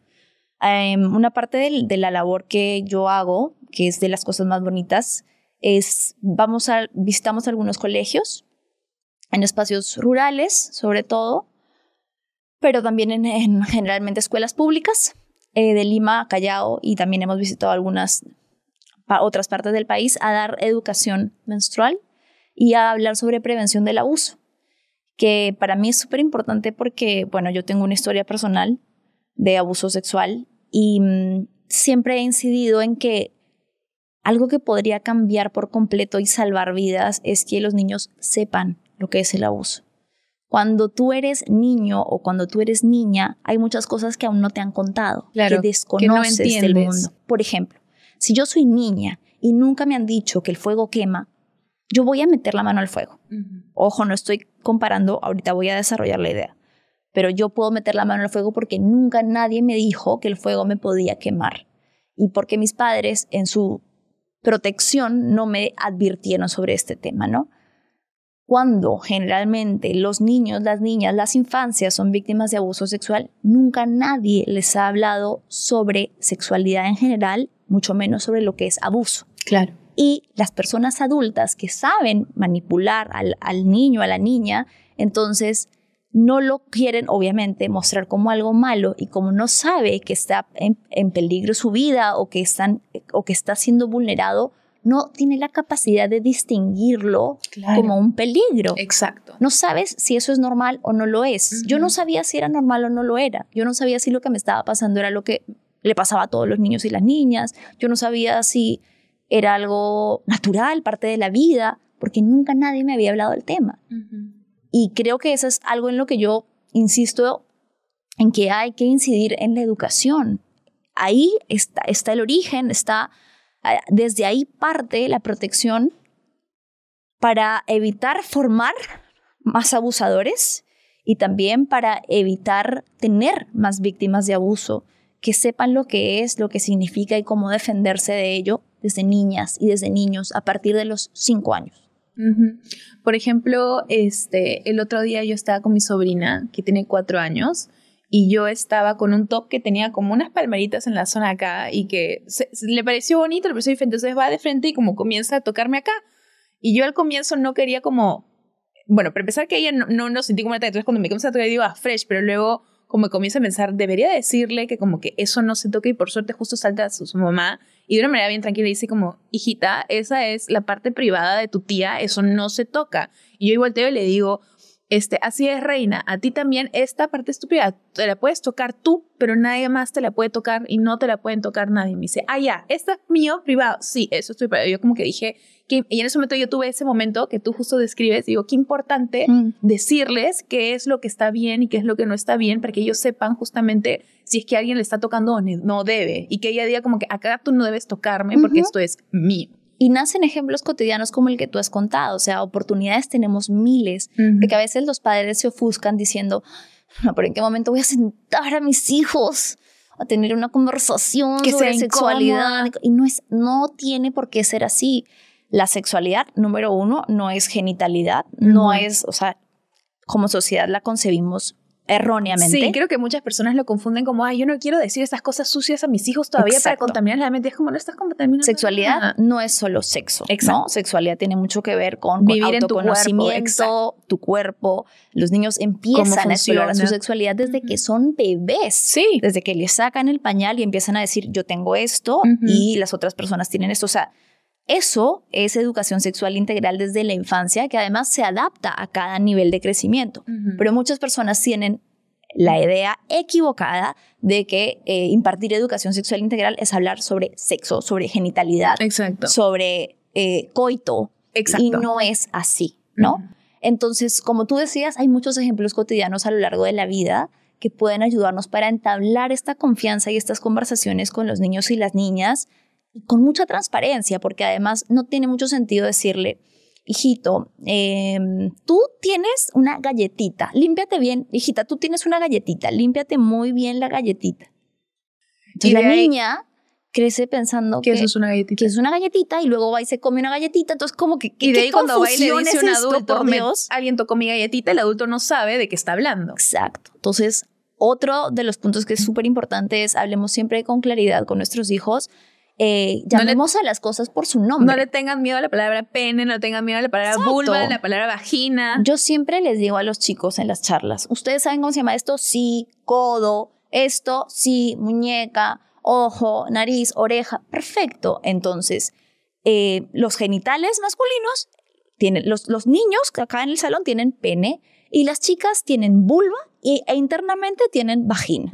Em, una parte de, de la labor que yo hago, que es de las cosas más bonitas, es, vamos a, visitamos algunos colegios, en espacios rurales sobre todo, pero también en, generalmente escuelas públicas eh, de Lima, Callao y también hemos visitado algunas otras partes del país a dar educación menstrual y a hablar sobre prevención del abuso, que para mí es súper importante porque, bueno, yo tengo una historia personal de abuso sexual y mm, siempre he incidido en que algo que podría cambiar por completo y salvar vidas es que los niños sepan lo que es el abuso. Cuando tú eres niño o cuando tú eres niña, hay muchas cosas que aún no te han contado, que desconoces del mundo. Por ejemplo, si yo soy niña y nunca me han dicho que el fuego quema, yo voy a meter la mano al fuego. Ojo, no estoy comparando, ahorita voy a desarrollar la idea, pero yo puedo meter la mano al fuego porque nunca nadie me dijo que el fuego me podía quemar. Y porque mis padres en su protección no me advirtieron sobre este tema, ¿no? Cuando generalmente los niños, las niñas, las infancias son víctimas de abuso sexual, nunca nadie les ha hablado sobre sexualidad en general, mucho menos sobre lo que es abuso. Claro. Y las personas adultas que saben manipular al, al niño, a la niña, entonces no lo quieren obviamente mostrar como algo malo y como no sabe que está en, peligro su vida o que, están, o que está siendo vulnerado, no tiene la capacidad de distinguirlo como un peligro. Exacto. No sabes si eso es normal o no lo es. Yo no sabía si era normal o no lo era. Yo no sabía si lo que me estaba pasando era lo que le pasaba a todos los niños y las niñas. Yo no sabía si era algo natural, parte de la vida, porque nunca nadie me había hablado del tema. Y creo que eso es algo en lo que yo insisto, en que hay que incidir en la educación. Ahí está, está el origen, está, eh, desde ahí parte la protección para evitar formar más abusadores y también para evitar tener más víctimas de abuso, que sepan lo que es, lo que significa y cómo defenderse de ello desde niñas y desde niños a partir de los cinco años. Por ejemplo, este, el otro día yo estaba con mi sobrina, que tiene cuatro años, y yo estaba con un top que tenía como unas palmeritas en la zona acá y que le pareció bonito, le pareció diferente. Entonces va de frente y como comienza a tocarme acá. Y yo al comienzo no quería como... Bueno, para empezar que ella no, no, sentí como una entonces cuando me comienza a tocar digo, ah, fresh, pero luego como comienza a pensar, debería decirle que como que eso no se toca... y por suerte justo salta a su, mamá y de una manera bien tranquila dice como, hijita, esa es la parte privada de tu tía, eso no se toca. Y yo volteo y le digo, este, así es, reina, a ti también esta parte estúpida te la puedes tocar tú, pero nadie más te la puede tocar y no te la pueden tocar nadie. Me dice, ah, ya, esta es mío, privado. Sí, eso estoy privado. Yo como que dije, que, y en ese momento yo tuve ese momento que tú justo describes, digo, qué importante mm. decirles qué es lo que está bien y qué es lo que no está bien para que ellos sepan justamente si es que alguien le está tocando o no debe y que ella diga como que acá tú no debes tocarme porque esto es mío. Y nacen ejemplos cotidianos como el que tú has contado, o sea, oportunidades tenemos miles, de que a veces los padres se ofuscan diciendo, no, pero ¿en qué momento voy a sentar a mis hijos? a tener una conversación sobre sexualidad y no es no tiene por qué ser así. La sexualidad número uno no es genitalidad, no es, o sea, como sociedad la concebimos erróneamente. Sí, creo que muchas personas lo confunden como, ay, yo no quiero decir Estas cosas sucias a mis hijos todavía para contaminar la mente. Es como, no estás contaminando. Sexualidad no es solo sexo, Exacto. Sexualidad tiene mucho que ver con, vivir en tu cuerpo, tu cuerpo. Los niños empiezan a explorar su sexualidad desde que son bebés. Sí. Desde que les sacan el pañal y empiezan a decir, yo tengo esto y las otras personas tienen esto. O sea, eso es educación sexual integral desde la infancia que además se adapta a cada nivel de crecimiento. Pero muchas personas tienen la idea equivocada de que eh, impartir educación sexual integral es hablar sobre sexo, sobre genitalidad, sobre eh, coito. Y no es así, ¿no? Entonces, como tú decías, hay muchos ejemplos cotidianos a lo largo de la vida que pueden ayudarnos para entablar esta confianza y estas conversaciones con los niños y las niñas con mucha transparencia, porque además no tiene mucho sentido decirle, hijito, eh, tú tienes una galletita, límpiate bien, hijita, tú tienes una galletita, límpiate muy bien la galletita. y la niña crece pensando que, eso es una galletita. es una galletita y luego va y se come una galletita. Entonces, como que. y de ahí cuando va y le dice un adulto, por Dios? alguien tocó mi galletita, el adulto no sabe de qué está hablando. Exacto. Entonces, otro de los puntos que es súper importante es hablemos siempre con claridad con nuestros hijos eh, llamemos a las cosas por su nombre. No le tengan miedo a la palabra pene, no tengan miedo a la palabra vulva, a la palabra vagina. Yo siempre les digo a los chicos en las charlas, ¿ustedes saben cómo se llama esto? Sí, codo, esto, sí, muñeca, ojo, nariz, oreja. Perfecto. Entonces, eh, los genitales masculinos, tienen, los, niños acá en el salón tienen pene y las chicas tienen vulva y, e internamente tienen vagina.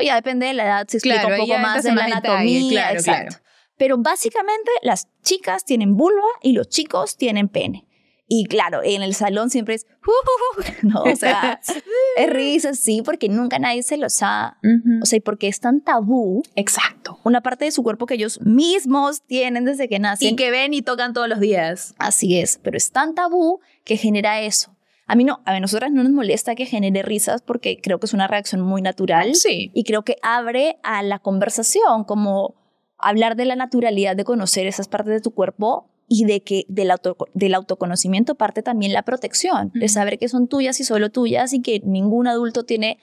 Ya depende de la edad, se explica un poco más de la anatomía. exacto. Pero básicamente las chicas tienen vulva y los chicos tienen pene. Y claro, en el salón siempre es, uh, uh, uh", no, o sea, es risa, sí, porque nunca nadie se los ha, o sea, porque es tan tabú. Exacto. Una parte de su cuerpo que ellos mismos tienen desde que nacen. Y que ven y tocan todos los días. Así es, pero es tan tabú que genera eso. A mí no, a nosotras no nos molesta que genere risas porque creo que es una reacción muy natural. Sí. Y creo que abre a la conversación, como hablar de la naturalidad de conocer esas partes de tu cuerpo y de que del, del autoconocimiento parte también la protección, de saber que son tuyas y solo tuyas y que ningún adulto tiene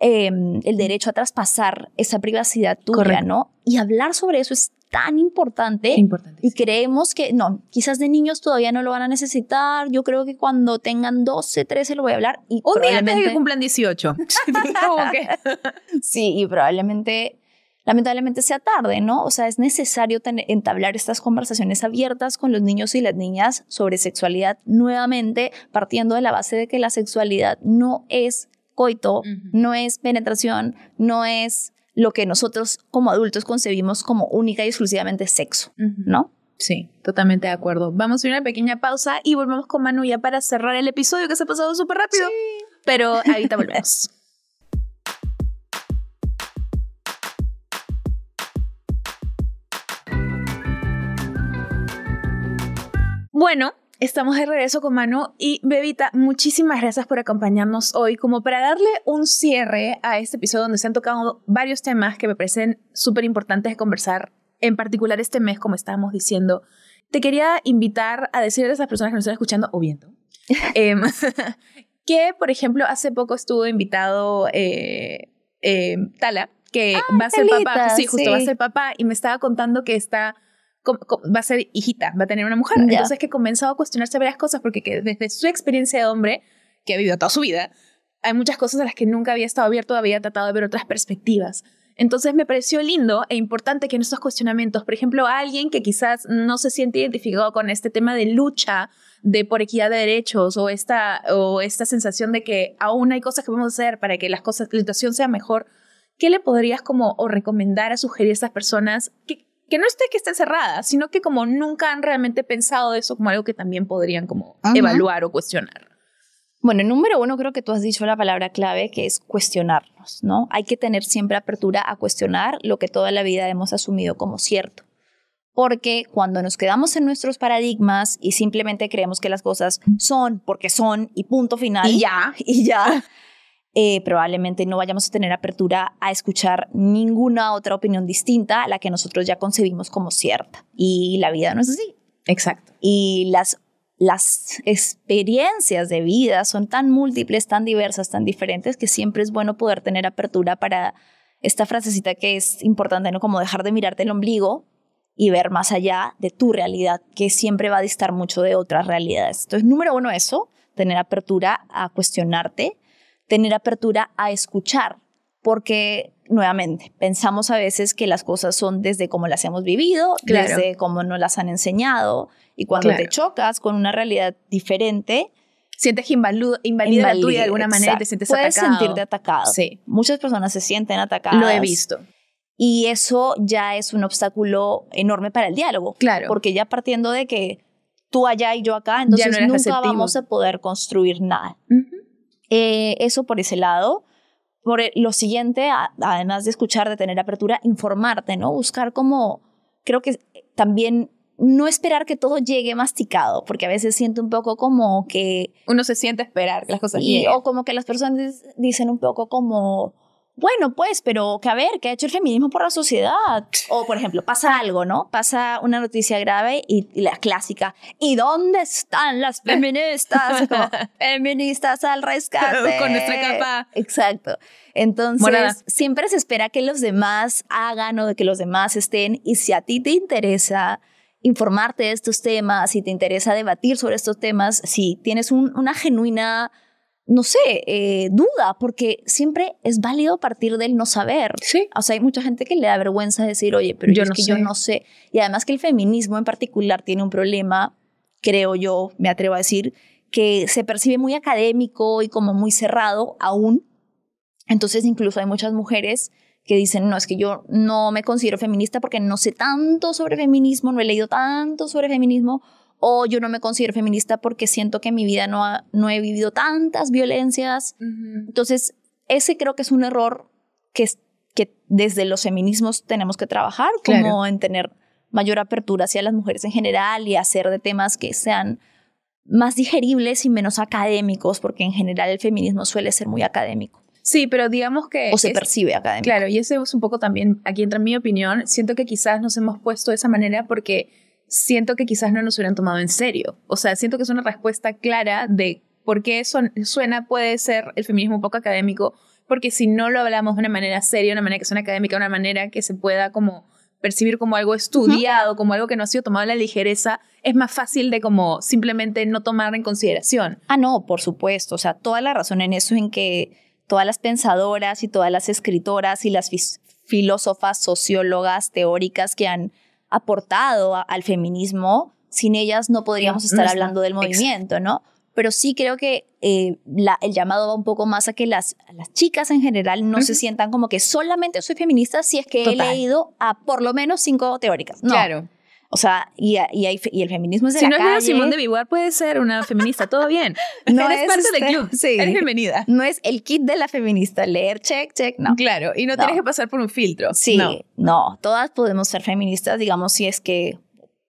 em, el derecho a traspasar esa privacidad tuya, ¿no? Y hablar sobre eso es tan importante. importante y creemos que, no, quizás de niños todavía no lo van a necesitar. Yo creo que cuando tengan 12, 13 lo voy a hablar. Y probablemente... que cumplan 18. sí, y probablemente lamentablemente sea tarde, ¿no? O sea, es necesario entablar estas conversaciones abiertas con los niños y las niñas sobre sexualidad nuevamente, partiendo de la base de que la sexualidad no es coito, no es penetración, no es lo que nosotros como adultos concebimos como única y exclusivamente sexo, ¿no? Sí, totalmente de acuerdo. Vamos a hacer una pequeña pausa y volvemos con Manu para cerrar el episodio que se ha pasado súper rápido. Pero ahorita volvemos. Bueno, Estamos de regreso con Manu y Bebita, muchísimas gracias por acompañarnos hoy. Como para darle un cierre a este episodio donde se han tocado varios temas que me parecen súper importantes de conversar, en particular este mes, como estábamos diciendo, te quería invitar a decirle a esas personas que nos están escuchando o viendo em, que, por ejemplo, hace poco estuvo invitado eh, em, Tala, que va a ser papá. Sí, justo va a ser papá y me estaba contando que está va a ser hijita, va a tener una mujer. Entonces que comenzó a cuestionarse varias cosas porque desde su experiencia de hombre, que ha vivido toda su vida, hay muchas cosas a las que nunca había estado abierto, había tratado de ver otras perspectivas. Entonces me pareció lindo e importante que en estos cuestionamientos, por ejemplo, alguien que quizás no se siente identificado con este tema de lucha de por equidad de derechos o esta, o esta sensación de que aún hay cosas que podemos hacer para que las cosas, la situación sea mejor, ¿qué le podrías como o recomendar a sugerir a estas personas? ¿Qué, que no esté que esté cerrada sino que como nunca han realmente pensado eso como algo que también podrían como evaluar o cuestionar. Bueno, número uno, creo que tú has dicho la palabra clave, que es cuestionarnos, ¿no? Hay que tener siempre apertura a cuestionar lo que toda la vida hemos asumido como cierto. Porque cuando nos quedamos en nuestros paradigmas y simplemente creemos que las cosas son porque son y punto final. Y ya. Y ya. Eh, probablemente no vayamos a tener apertura a escuchar ninguna otra opinión distinta a la que nosotros ya concebimos como cierta. Y la vida no es así. Exacto. Y las las experiencias de vida son tan múltiples, tan diversas, tan diferentes, que siempre es bueno poder tener apertura para esta frasecita que es importante, ¿no? Como dejar de mirarte el ombligo y ver más allá de tu realidad, que siempre va a distar mucho de otras realidades. Entonces, número uno, eso, tener apertura a cuestionarte tener apertura a escuchar, porque nuevamente pensamos a veces que las cosas son desde cómo las hemos vivido, desde cómo nos las han enseñado, y cuando te chocas con una realidad diferente, sientes de alguna manera te sientes Puedes atacado. sentirte atacado. Sí. Muchas personas se sienten atacadas. Lo he visto. Y eso ya es un obstáculo enorme para el diálogo. Claro. Porque ya partiendo de que tú allá y yo acá, entonces no nunca vamos a poder construir nada. Eh, eso por ese lado. Por lo siguiente, además de escuchar, de tener apertura, informarte, ¿no? Buscar como, creo que también no esperar que todo llegue masticado, porque a veces siento un poco como que... Uno se siente esperar que las cosas O como que las personas dicen un poco como bueno, pues, pero que a ver, ¿qué ha hecho el feminismo por la sociedad? O, por ejemplo, pasa algo, ¿no? Pasa una noticia grave y, la clásica, ¿y dónde están las feministas? feministas al rescate. Con nuestra capa. Exacto. Entonces, siempre se espera que los demás hagan o de que los demás estén. Y si a ti te interesa informarte de estos temas, si te interesa debatir sobre estos temas, si tienes una genuina no sé, eh, duda, porque siempre es válido partir del no saber. Sí. O sea, hay mucha gente que le da vergüenza decir, oye, pero es que yo no sé. Y además que el feminismo en particular tiene un problema, creo yo, me atrevo a decir, que se percibe muy académico y como muy cerrado aún. Entonces, incluso hay muchas mujeres que dicen, no, es que yo no me considero feminista porque no sé tanto sobre feminismo, no he leído tanto sobre feminismo, o yo no me considero feminista porque siento que en mi vida no, no he vivido tantas violencias. Entonces, ese creo que es un error que, que desde los feminismos tenemos que trabajar, como en tener mayor apertura hacia las mujeres en general y hacer de temas que sean más digeribles y menos académicos, porque en general el feminismo suele ser muy académico. Sí, pero digamos que... O se percibe académico. Claro, y ese es un poco también, aquí entra mi opinión, siento que quizás nos hemos puesto de esa manera porque siento que quizás no nos hubieran tomado en serio. O sea, siento que es una respuesta clara de por qué eso suena, puede ser el feminismo un poco académico, porque si no lo hablamos de una manera seria, de una manera que sea académica, de una manera que se pueda como percibir como algo estudiado, como algo que no ha sido tomado a la ligereza, es más fácil de como simplemente no tomar en consideración. Ah, no, por supuesto. O sea, toda la razón en eso en que todas las pensadoras y todas las escritoras y las filósofas, sociólogas, teóricas que han aportado al feminismo, sin ellas no podríamos estar hablando del movimiento, ¿no? Pero sí creo que eh, el llamado va un poco más a que las, las chicas en general no se sientan como que solamente soy feminista si es que he leído a por lo menos cinco teóricas. No. Claro. O sea, y, y, el feminismo es de si no calle. Si Simón de Vivar puede ser una feminista, todo bien. No Eres es parte del club, este, eres bienvenida. No es el kit de la feminista, leer, check, check, no. Claro, y no, tienes que pasar por un filtro. Sí, no. todas podemos ser feministas, digamos, si es que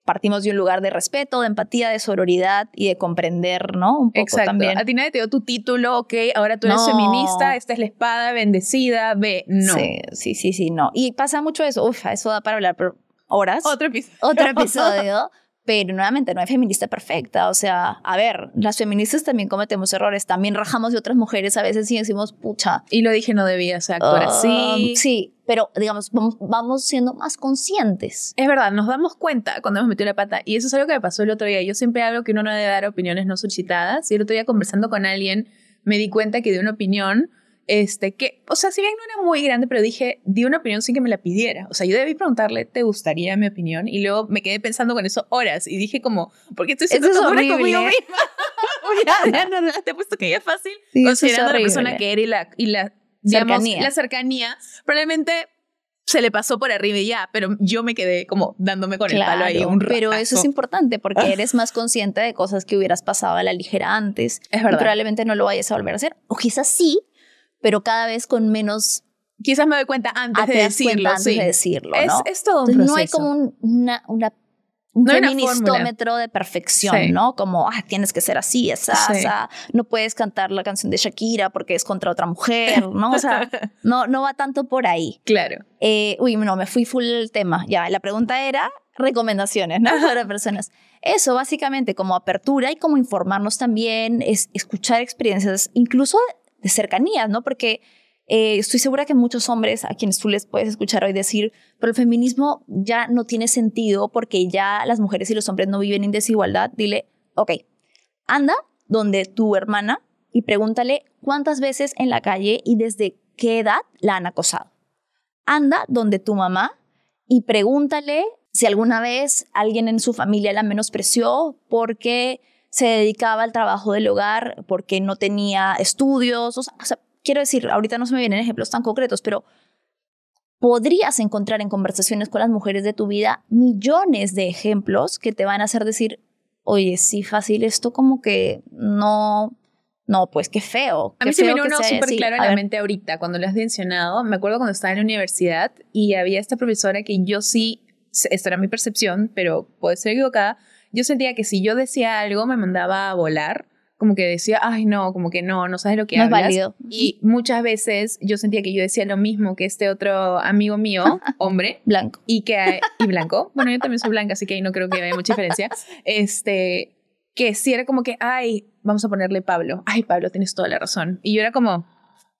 partimos de un lugar de respeto, de empatía, de sororidad y de comprender, ¿no? Un poco Exacto. A ti nadie te dio tu título, ok, ahora tú eres feminista, esta es la espada bendecida, ve, no. Sí, sí, sí, no. Y pasa mucho eso, Uf, eso da para hablar, pero horas. Otro episodio. Otro episodio. pero nuevamente no hay feminista perfecta. O sea, a ver, las feministas también cometemos errores, también rajamos de otras mujeres a veces y decimos, pucha. Y lo dije, no debía ser actuar sí, ah, así. Sí, pero digamos, vamos, siendo más conscientes. Es verdad, nos damos cuenta cuando hemos metido la pata. Y eso es algo que me pasó el otro día. Yo siempre hablo que uno no debe dar opiniones no solicitadas. Y el otro día conversando con alguien, me di cuenta que de una opinión este, que, o sea, si bien no era muy grande, pero dije, di una opinión sin que me la pidiera. O sea, yo debí preguntarle, ¿te gustaría mi opinión? Y luego me quedé pensando con eso horas y dije como, ¿por qué estoy siendo tan dura conmigo ¿eh? misma? ya, no, te he puesto que ya es fácil, considerando la persona que era y la, cercanía. Probablemente se le pasó por arriba y ya, pero yo me quedé como dándome con el palo ahí un Pero eso es importante porque ah. eres más consciente de cosas que hubieras pasado a la ligera antes. Es verdad. probablemente no lo vayas a volver a hacer. O quizás sí, pero cada vez con menos quizás me doy cuenta antes, de decirlo, de decirlo. ¿no? Es, todo No hay como un, una, un de perfección, ¿no? Como, ah, tienes que ser así, esa, ah, no puedes cantar la canción de Shakira porque es contra otra mujer, ¿no? O sea, no, no va tanto por ahí. Claro. Eh, uy, no, me fui full el tema. Ya, la pregunta era recomendaciones, ¿no? Para personas. Eso, básicamente, como apertura y como informarnos también, es escuchar experiencias, incluso de cercanías, ¿no? Porque eh, estoy segura que muchos hombres a quienes tú les puedes escuchar hoy decir, pero el feminismo ya no tiene sentido porque ya las mujeres y los hombres no viven en desigualdad, dile, ok, anda donde tu hermana y pregúntale cuántas veces en la calle y desde qué edad la han acosado. Anda donde tu mamá y pregúntale si alguna vez alguien en su familia la menospreció porque se dedicaba al trabajo del hogar porque no tenía estudios. O sea, quiero decir, ahorita no se me vienen ejemplos tan concretos, pero podrías encontrar en conversaciones con las mujeres de tu vida millones de ejemplos que te van a hacer decir, oye, sí, fácil, esto como que no, no, pues qué feo. a mí se me vino uno súper claro en la mente ahorita, cuando lo has mencionado. Me acuerdo cuando estaba en la universidad y había esta profesora que yo sí, esta era mi percepción, pero puede ser equivocada, yo sentía que si yo decía algo me mandaba a volar, como que decía, ay no, como que no, no sabes lo que no hablas. Es válido. Y muchas veces yo sentía que yo decía lo mismo que este otro amigo mío, hombre. blanco. Y que, y blanco. Bueno, yo también soy blanca, así que ahí no creo que haya mucha diferencia. Este, que si era como que, ay, vamos a ponerle Pablo. Ay, Pablo, tienes toda la razón. Y yo era como,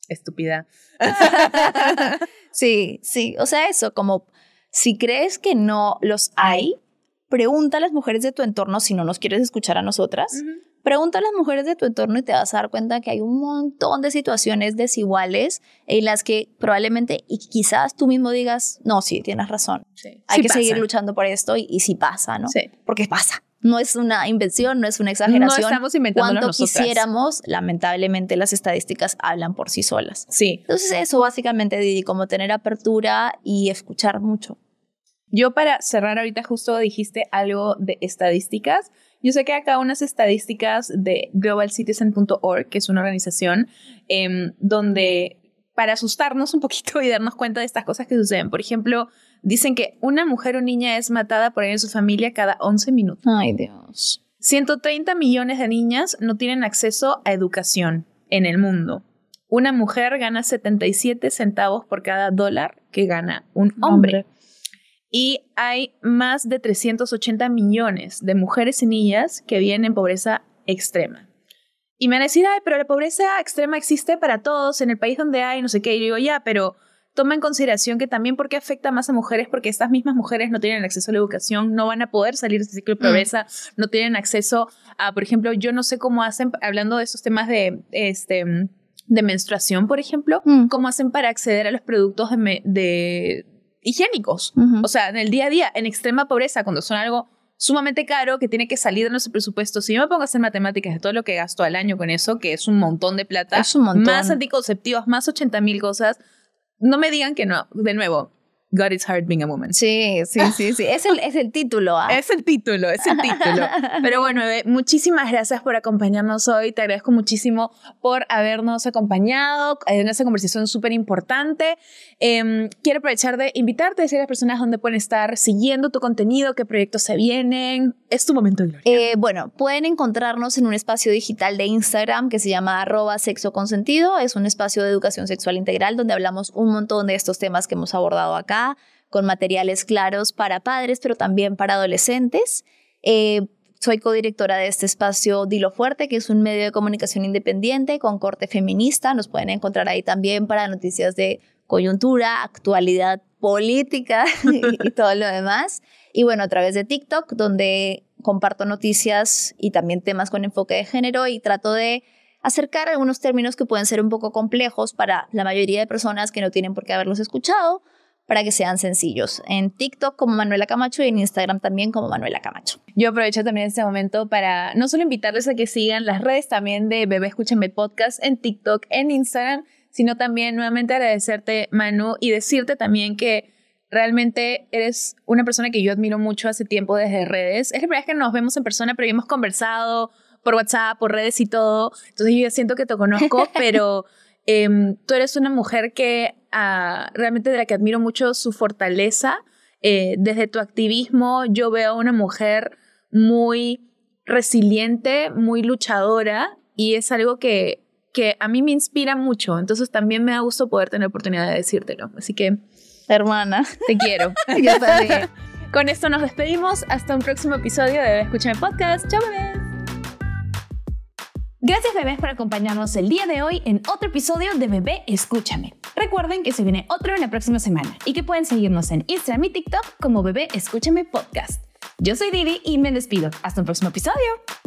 estúpida. sí, sí. O sea, eso, como si crees que no los hay, pregunta a las mujeres de tu entorno, si no nos quieres escuchar a nosotras, pregunta a las mujeres de tu entorno y te vas a dar cuenta que hay un montón de situaciones desiguales en las que probablemente y quizás tú mismo digas, no, sí, tienes razón. Hay que seguir luchando por esto y, y sí pasa, ¿no? Sí. Porque pasa. No es una invención, no es una exageración. No estamos inventando Cuanto Cuando quisiéramos, lamentablemente las estadísticas hablan por sí solas. Sí. Entonces eso básicamente, Didi, como tener apertura y escuchar mucho. Yo para cerrar ahorita justo dijiste algo de estadísticas. Yo sé que acá unas estadísticas de globalcitizen.org, que es una organización em, donde para asustarnos un poquito y darnos cuenta de estas cosas que suceden. Por ejemplo, dicen que una mujer o niña es matada por alguien en su familia cada 11 minutos. Ay, Dios. 130 millones de niñas no tienen acceso a educación en el mundo. Una mujer gana 77 centavos por cada dólar que gana un hombre y hay más de 380 millones de mujeres y niñas que viven en pobreza extrema. Y me van a decir, ay, pero la pobreza extrema existe para todos en el país donde hay, no sé qué. Y yo digo, ya, pero toma en consideración que también porque afecta más a mujeres, porque estas mismas mujeres no tienen acceso a la educación, no van a poder salir de ese ciclo de mm. pobreza, no tienen acceso a, por ejemplo, yo no sé cómo hacen, hablando de estos temas de, este, de menstruación, por ejemplo, mm. cómo hacen para acceder a los productos de higiénicos. O sea, en el día a día, en extrema pobreza, cuando son algo sumamente caro que tiene que salir de nuestro presupuesto. Si yo me pongo a hacer matemáticas de todo lo que gasto al año con eso, que es un montón de plata, más anticonceptivos, más 80 mil cosas, no me digan que no, de nuevo, God It's Hard Being a Woman. Sí, sí, sí, sí. Es el, es el título. ¿ah? Es el título, es el título. Pero bueno, muchísimas gracias por acompañarnos hoy. Te agradezco muchísimo por habernos acompañado en esta conversación súper importante. Em, quiero aprovechar de invitarte a decir a las personas dónde pueden estar siguiendo tu contenido, qué proyectos se vienen. Es tu momento, Gloria. Eh, bueno, pueden encontrarnos en un espacio digital de Instagram que se llama arroba sexo consentido. Es un espacio de educación sexual integral donde hablamos un montón de estos temas que hemos abordado acá con materiales claros para padres, pero también para adolescentes. Eh, soy codirectora de este espacio Dilo Fuerte, que es un medio de comunicación independiente con corte feminista. Nos pueden encontrar ahí también para noticias de coyuntura, actualidad política y todo lo demás. Y bueno, a través de TikTok, donde comparto noticias y también temas con enfoque de género y trato de acercar algunos términos que pueden ser un poco complejos para la mayoría de personas que no tienen por qué haberlos escuchado, para que sean sencillos. En TikTok como Manuela Camacho y en Instagram también como Manuela Camacho. Yo aprovecho también este momento para no solo invitarles a que sigan las redes también de Bebé Escúchame Podcast en TikTok, en Instagram, sino también nuevamente agradecerte, Manu, y decirte también que realmente eres una persona que yo admiro mucho hace tiempo desde redes. Es la primera que nos vemos en persona, pero hemos conversado por WhatsApp, por redes y todo. Entonces yo siento que te conozco, pero Em, tú eres una mujer que ah, realmente de la que admiro mucho su fortaleza. Eh, desde tu activismo yo veo a una mujer muy resiliente, muy luchadora y es algo que, que a mí me inspira mucho. Entonces también me da gusto poder tener la oportunidad de decírtelo. Así que... Hermana. Te quiero. Con esto nos despedimos. Hasta un próximo episodio de Escúchame Podcast. Chao, Gracias bebés por acompañarnos el día de hoy en otro episodio de Bebé Escúchame. Recuerden que se viene otro en la próxima semana y que pueden seguirnos en Instagram y TikTok como Bebé Escúchame Podcast. Yo soy Didi y me despido. Hasta un próximo episodio.